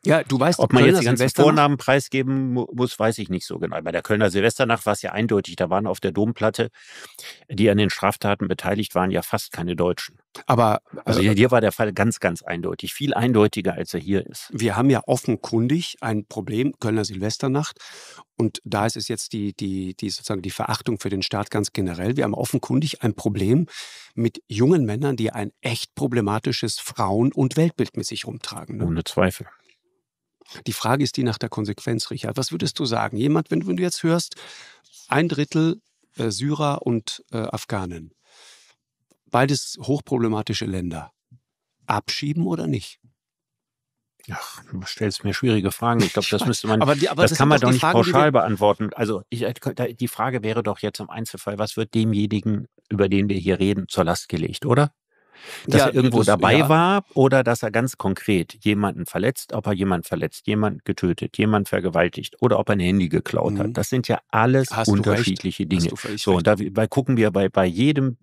Ja, du weißt, ob man Kölner jetzt die ganzen Vornamen preisgeben muss, weiß ich nicht so genau. Bei der Kölner Silvesternacht war es ja eindeutig. Da waren auf der Domplatte, die an den Straftaten beteiligt waren, ja fast keine Deutschen. Aber also, also hier war der Fall ganz, ganz eindeutig, viel eindeutiger, als er hier ist. Wir haben ja offenkundig ein Problem Kölner Silvesternacht und da ist es jetzt die, die, die sozusagen die Verachtung für den Staat ganz generell. Wir haben offenkundig ein Problem mit jungen Männern, die ein echt problematisches Frauen- und Weltbild mit sich rumtragen. Ne? Ohne Zweifel. Die Frage ist die nach der Konsequenz, Richard. Was würdest du sagen? Jemand, wenn, wenn du jetzt hörst, ein Drittel äh, Syrer und äh, Afghanen, beides hochproblematische Länder, abschieben oder nicht? Ach, du stellst mir schwierige Fragen. Ich glaube, das müsste man, aber die, aber das, das kann man doch nicht Fragen, pauschal beantworten. Also ich, äh, die Frage wäre doch jetzt im Einzelfall, was wird demjenigen, über den wir hier reden, zur Last gelegt, oder? dass ja, er irgendwo das, dabei ja. war oder dass er ganz konkret jemanden verletzt, ob er jemanden verletzt, jemanden getötet, jemanden vergewaltigt oder ob er ein Handy geklaut mhm. hat. Das sind ja alles Hast unterschiedliche Dinge. So, und dabei gucken wir bei, bei jedem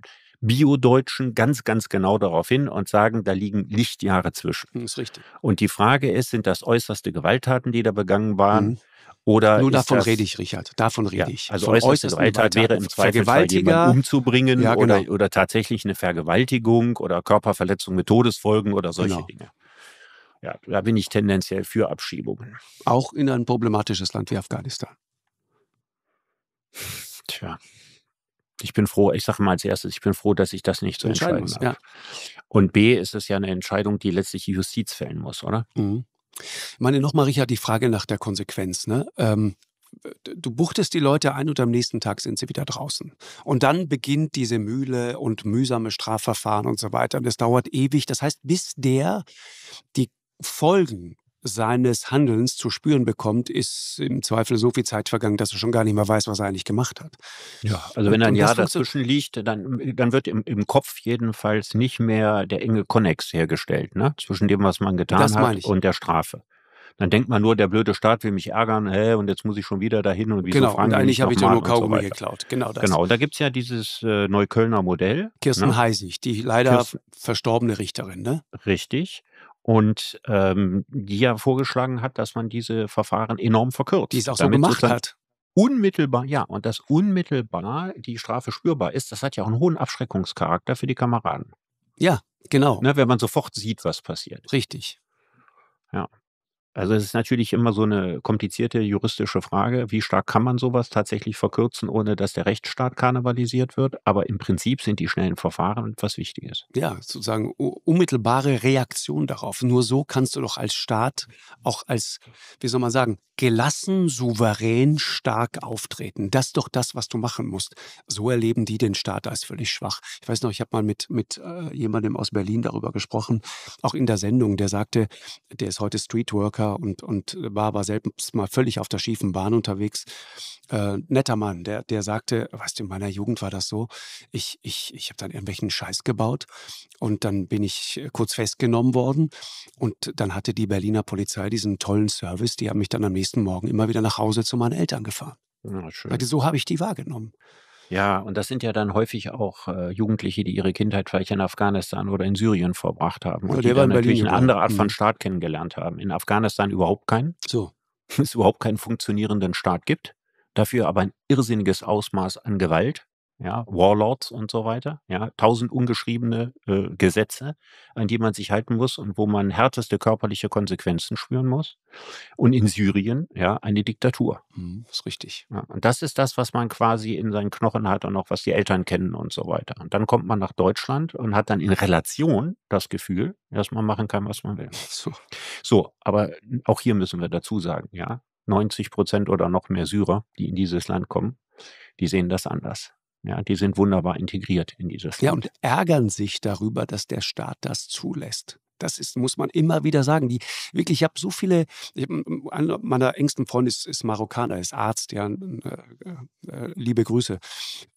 Bio-Deutschen ganz, ganz genau darauf hin und sagen, da liegen Lichtjahre zwischen. Das hm, ist richtig. Und die Frage ist, sind das äußerste Gewalttaten, die da begangen waren? Mhm. Oder Nur davon das, rede ich, Richard. Davon rede ja, ich. Also Von äußerste Gewalttat wäre im Zweifelsfall jemanden umzubringen ja, genau. oder, oder tatsächlich eine Vergewaltigung oder Körperverletzung mit Todesfolgen oder solche genau. Dinge. Ja, da bin ich tendenziell für Abschiebungen. Auch in ein problematisches Land wie Afghanistan. Tja. Ich bin froh, ich sage mal als erstes, ich bin froh, dass ich das nicht zu entscheiden habe. Ja. Und B ist es ja eine Entscheidung, die letztlich die Justiz fällen muss, oder? Mhm. Ich meine, nochmal, Richard, die Frage nach der Konsequenz. Ne? Ähm, du buchtest die Leute ein und am nächsten Tag sind sie wieder draußen. Und dann beginnt diese Mühle und mühsame Strafverfahren und so weiter. Und es dauert ewig. Das heißt, bis der die Folgen seines Handelns zu spüren bekommt, ist im Zweifel so viel Zeit vergangen, dass er schon gar nicht mehr weiß, was er eigentlich gemacht hat. Ja, also wenn ein Jahr dazwischen liegt, dann, dann wird im, im Kopf jedenfalls nicht mehr der enge Konnex hergestellt, ne? zwischen dem, was man getan hat und der Strafe. Dann denkt man nur, der blöde Staat will mich ärgern, hä, und jetzt muss ich schon wieder dahin und wieso genau, fragen und eigentlich habe ich nur Kaugummi so geklaut. Genau, das. genau. da gibt es ja dieses äh, Neuköllner Modell. Ne? Kirsten ne? Heisig, die leider Kirsten. verstorbene Richterin, ne? Richtig und ähm, die ja vorgeschlagen hat, dass man diese Verfahren enorm verkürzt. Die es auch so gemacht hat. Unmittelbar, ja, und dass unmittelbar die Strafe spürbar ist, das hat ja auch einen hohen Abschreckungscharakter für die Kameraden. Ja, genau. Ne, wenn man sofort sieht, was passiert. Richtig. Ja. Also es ist natürlich immer so eine komplizierte juristische Frage, wie stark kann man sowas tatsächlich verkürzen, ohne dass der Rechtsstaat karnevalisiert wird. Aber im Prinzip sind die schnellen Verfahren etwas Wichtiges. Ja, sozusagen unmittelbare Reaktion darauf. Nur so kannst du doch als Staat auch als, wie soll man sagen, gelassen, souverän, stark auftreten. Das ist doch das, was du machen musst. So erleben die den Staat als völlig schwach. Ich weiß noch, ich habe mal mit, mit äh, jemandem aus Berlin darüber gesprochen, auch in der Sendung, der sagte, der ist heute Streetworker Musiker und, und war aber selbst mal völlig auf der schiefen Bahn unterwegs. Äh, netter Mann, der, der sagte, weißt du, in meiner Jugend war das so, ich, ich, ich habe dann irgendwelchen Scheiß gebaut und dann bin ich äh, kurz festgenommen worden und dann hatte die Berliner Polizei diesen tollen Service, die haben mich dann am nächsten Morgen immer wieder nach Hause zu meinen Eltern gefahren. Ja, schön. Sagte, so habe ich die wahrgenommen. Ja, und das sind ja dann häufig auch äh, Jugendliche, die ihre Kindheit vielleicht in Afghanistan oder in Syrien verbracht haben und die dann natürlich Berlin eine andere Art von mhm. Staat kennengelernt haben. In Afghanistan überhaupt keinen. So. Es überhaupt keinen funktionierenden Staat gibt. Dafür aber ein irrsinniges Ausmaß an Gewalt ja, Warlords und so weiter, ja, tausend ungeschriebene äh, Gesetze, an die man sich halten muss und wo man härteste körperliche Konsequenzen spüren muss. Und in Syrien, ja, eine Diktatur. Mhm, ist richtig. Ja, und das ist das, was man quasi in seinen Knochen hat und auch was die Eltern kennen und so weiter. Und dann kommt man nach Deutschland und hat dann in Relation das Gefühl, dass man machen kann, was man will. So, so aber auch hier müssen wir dazu sagen, ja, 90 Prozent oder noch mehr Syrer, die in dieses Land kommen, die sehen das anders. Ja, die sind wunderbar integriert in dieses. Ja, und ärgern sich darüber, dass der Staat das zulässt. Das ist, muss man immer wieder sagen. Die, wirklich, ich habe so viele, einer meiner engsten Freunde ist, ist Marokkaner, ist Arzt, ja, äh, äh, äh, liebe Grüße.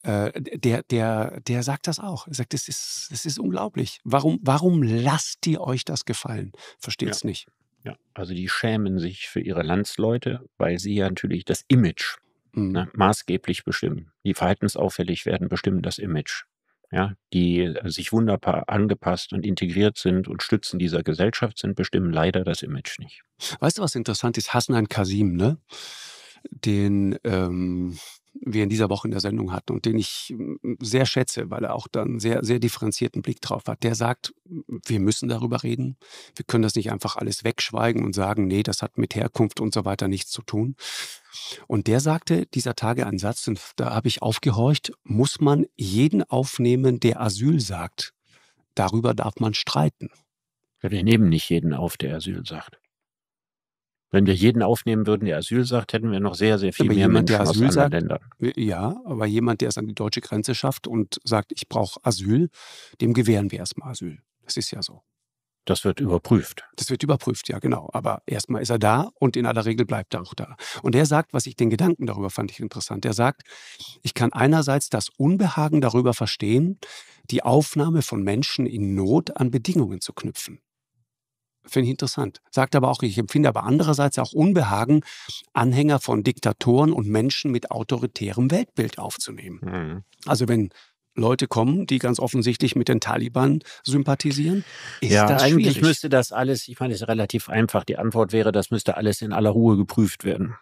Äh, der, der, der sagt das auch. Er sagt, das ist, das ist unglaublich. Warum, warum lasst ihr euch das gefallen? Versteht es ja. nicht. Ja, also die schämen sich für ihre Landsleute, weil sie ja natürlich das Image ne, mhm. maßgeblich bestimmen. Die verhaltensauffällig werden, bestimmen das Image. Ja, die äh, sich wunderbar angepasst und integriert sind und Stützen dieser Gesellschaft sind, bestimmen leider das Image nicht. Weißt du, was interessant ist? Hassan Kasim, ne? den ähm, wir in dieser Woche in der Sendung hatten und den ich hm, sehr schätze, weil er auch dann sehr, sehr differenzierten Blick drauf hat, der sagt, wir müssen darüber reden. Wir können das nicht einfach alles wegschweigen und sagen, nee, das hat mit Herkunft und so weiter nichts zu tun. Und der sagte dieser Tage einen Satz, und da habe ich aufgehorcht, muss man jeden aufnehmen, der Asyl sagt. Darüber darf man streiten. wir nehmen nicht jeden auf, der Asyl sagt. Wenn wir jeden aufnehmen würden, der Asyl sagt, hätten wir noch sehr, sehr viel aber mehr jemand, Menschen der Asyl aus sagt, Ländern. Äh, ja, aber jemand, der es an die deutsche Grenze schafft und sagt, ich brauche Asyl, dem gewähren wir erstmal Asyl. Das ist ja so. Das wird überprüft. Das wird überprüft, ja, genau. Aber erstmal ist er da und in aller Regel bleibt er auch da. Und er sagt, was ich den Gedanken darüber fand ich interessant. Er sagt, ich kann einerseits das Unbehagen darüber verstehen, die Aufnahme von Menschen in Not an Bedingungen zu knüpfen. Finde ich interessant. Sagt aber auch, ich empfinde aber andererseits auch Unbehagen, Anhänger von Diktatoren und Menschen mit autoritärem Weltbild aufzunehmen. Mhm. Also wenn Leute kommen, die ganz offensichtlich mit den Taliban sympathisieren? Ist ja, das schwierig? eigentlich müsste das alles, ich meine, es ist relativ einfach. Die Antwort wäre, das müsste alles in aller Ruhe geprüft werden.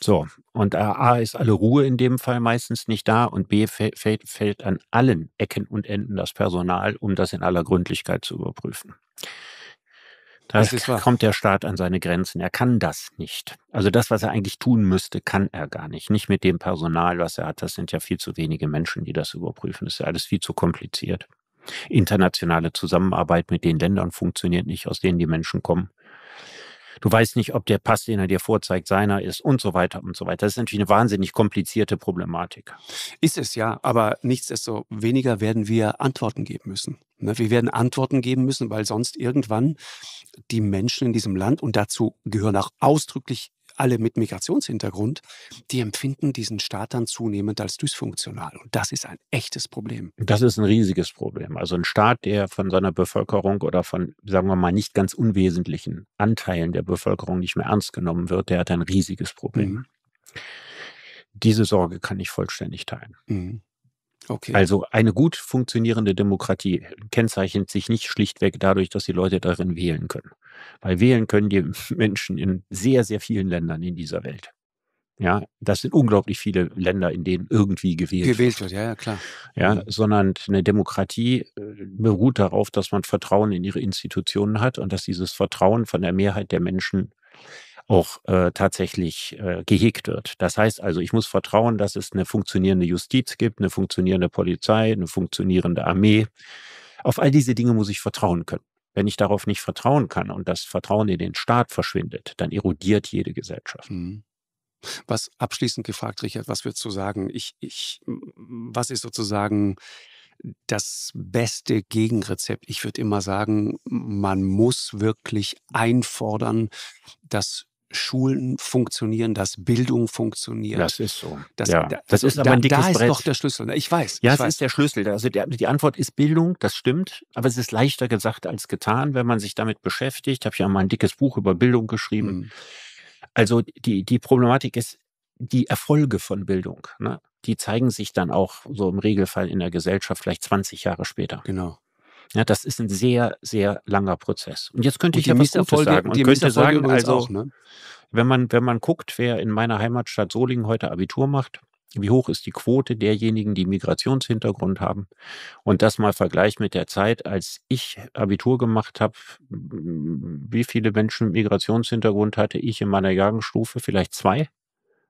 So, und A ist alle Ruhe in dem Fall meistens nicht da und B fällt, fällt an allen Ecken und Enden das Personal, um das in aller Gründlichkeit zu überprüfen. Da kommt der Staat an seine Grenzen. Er kann das nicht. Also das, was er eigentlich tun müsste, kann er gar nicht. Nicht mit dem Personal, was er hat. Das sind ja viel zu wenige Menschen, die das überprüfen. Das ist ja alles viel zu kompliziert. Internationale Zusammenarbeit mit den Ländern funktioniert nicht, aus denen die Menschen kommen. Du weißt nicht, ob der Pass, den er dir vorzeigt, seiner ist und so weiter und so weiter. Das ist natürlich eine wahnsinnig komplizierte Problematik. Ist es ja, aber nichtsdestoweniger werden wir Antworten geben müssen. Ne? Wir werden Antworten geben müssen, weil sonst irgendwann die Menschen in diesem Land, und dazu gehören auch ausdrücklich alle mit Migrationshintergrund, die empfinden diesen Staat dann zunehmend als dysfunktional. Und das ist ein echtes Problem. Das ist ein riesiges Problem. Also ein Staat, der von seiner Bevölkerung oder von, sagen wir mal, nicht ganz unwesentlichen Anteilen der Bevölkerung nicht mehr ernst genommen wird, der hat ein riesiges Problem. Mhm. Diese Sorge kann ich vollständig teilen. Mhm. Okay. Also eine gut funktionierende Demokratie kennzeichnet sich nicht schlichtweg dadurch, dass die Leute darin wählen können. Weil wählen können die Menschen in sehr, sehr vielen Ländern in dieser Welt. Ja, das sind unglaublich viele Länder, in denen irgendwie gewählt, gewählt wird. Ja, ja, klar. Ja, mhm. sondern eine Demokratie äh, beruht darauf, dass man Vertrauen in ihre Institutionen hat und dass dieses Vertrauen von der Mehrheit der Menschen auch äh, tatsächlich äh, gehegt wird. Das heißt also, ich muss vertrauen, dass es eine funktionierende Justiz gibt, eine funktionierende Polizei, eine funktionierende Armee. Auf all diese Dinge muss ich vertrauen können. Wenn ich darauf nicht vertrauen kann und das Vertrauen in den Staat verschwindet, dann erodiert jede Gesellschaft. Mhm. Was abschließend gefragt, Richard, was würdest du sagen? Ich, ich, was ist sozusagen das beste Gegenrezept? Ich würde immer sagen, man muss wirklich einfordern, dass Schulen funktionieren, dass Bildung funktioniert. Das ist so. Das, ja. da, das ist aber ein dickes da, da ist Brett. doch der Schlüssel. Ich weiß. Ja, ich das weiß. ist der Schlüssel. Also die, die Antwort ist Bildung, das stimmt. Aber es ist leichter gesagt als getan, wenn man sich damit beschäftigt. Ich Habe ja mal ein dickes Buch über Bildung geschrieben. Mhm. Also die, die Problematik ist die Erfolge von Bildung. Ne? Die zeigen sich dann auch so im Regelfall in der Gesellschaft vielleicht 20 Jahre später. Genau. Ja, das ist ein sehr, sehr langer Prozess. Und jetzt könnte und ich ja was Gutes sagen. Und könnte sagen, also, auch, ne? wenn, man, wenn man guckt, wer in meiner Heimatstadt Solingen heute Abitur macht, wie hoch ist die Quote derjenigen, die Migrationshintergrund haben? Und das mal vergleicht mit der Zeit, als ich Abitur gemacht habe, wie viele Menschen mit Migrationshintergrund hatte ich in meiner Jahrgangsstufe? Vielleicht zwei.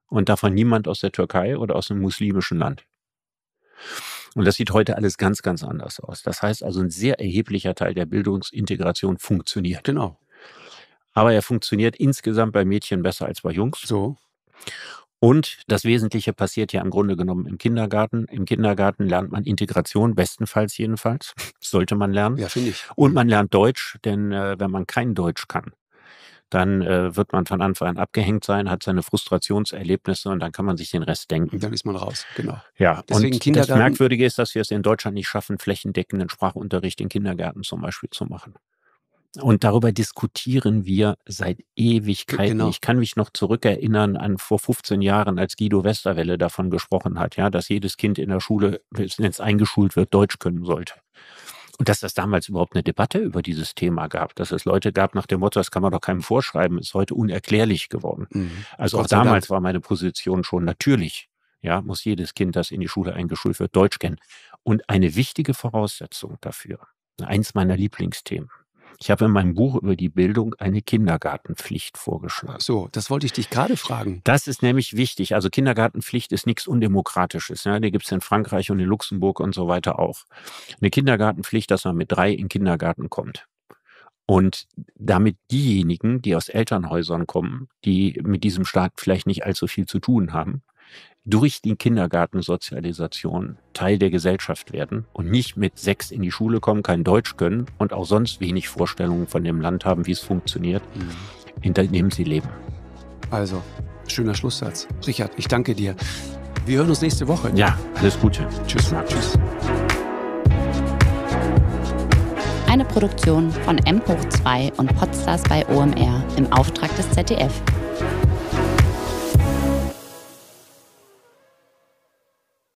Und davon niemand aus der Türkei oder aus einem muslimischen Land. Und das sieht heute alles ganz, ganz anders aus. Das heißt also, ein sehr erheblicher Teil der Bildungsintegration funktioniert. Genau. Aber er funktioniert insgesamt bei Mädchen besser als bei Jungs. So. Und das Wesentliche passiert ja im Grunde genommen im Kindergarten. Im Kindergarten lernt man Integration, bestenfalls jedenfalls. Sollte man lernen. Ja, finde ich. Und man lernt Deutsch, denn äh, wenn man kein Deutsch kann, dann äh, wird man von Anfang an abgehängt sein, hat seine Frustrationserlebnisse und dann kann man sich den Rest denken. Und dann ist man raus, genau. Ja, Deswegen und das Merkwürdige ist, dass wir es in Deutschland nicht schaffen, flächendeckenden Sprachunterricht in Kindergärten zum Beispiel zu machen. Und darüber diskutieren wir seit Ewigkeiten. Genau. Ich kann mich noch zurückerinnern an vor 15 Jahren, als Guido Westerwelle davon gesprochen hat, ja, dass jedes Kind in der Schule, wenn es eingeschult wird, Deutsch können sollte. Und dass das damals überhaupt eine Debatte über dieses Thema gab, dass es Leute gab nach dem Motto, das kann man doch keinem vorschreiben, ist heute unerklärlich geworden. Mhm. Also auch damals Dank. war meine Position schon natürlich. Ja, muss jedes Kind, das in die Schule eingeschult wird, Deutsch kennen. Und eine wichtige Voraussetzung dafür, eins meiner Lieblingsthemen, ich habe in meinem Buch über die Bildung eine Kindergartenpflicht vorgeschlagen. So, das wollte ich dich gerade fragen. Das ist nämlich wichtig. Also Kindergartenpflicht ist nichts Undemokratisches. Ja, ne? die gibt es in Frankreich und in Luxemburg und so weiter auch. Eine Kindergartenpflicht, dass man mit drei in den Kindergarten kommt. Und damit diejenigen, die aus Elternhäusern kommen, die mit diesem Staat vielleicht nicht allzu viel zu tun haben, durch die Kindergartensozialisation Teil der Gesellschaft werden und nicht mit sechs in die Schule kommen, kein Deutsch können und auch sonst wenig Vorstellungen von dem Land haben, wie es funktioniert, mhm. in dem sie leben. Also, schöner Schlusssatz. Richard, ich danke dir. Wir hören uns nächste Woche. Ja, alles Gute. Tschüss, Marc. Tschüss. Eine Produktion von M hoch 2 und Podstars bei OMR im Auftrag des ZDF.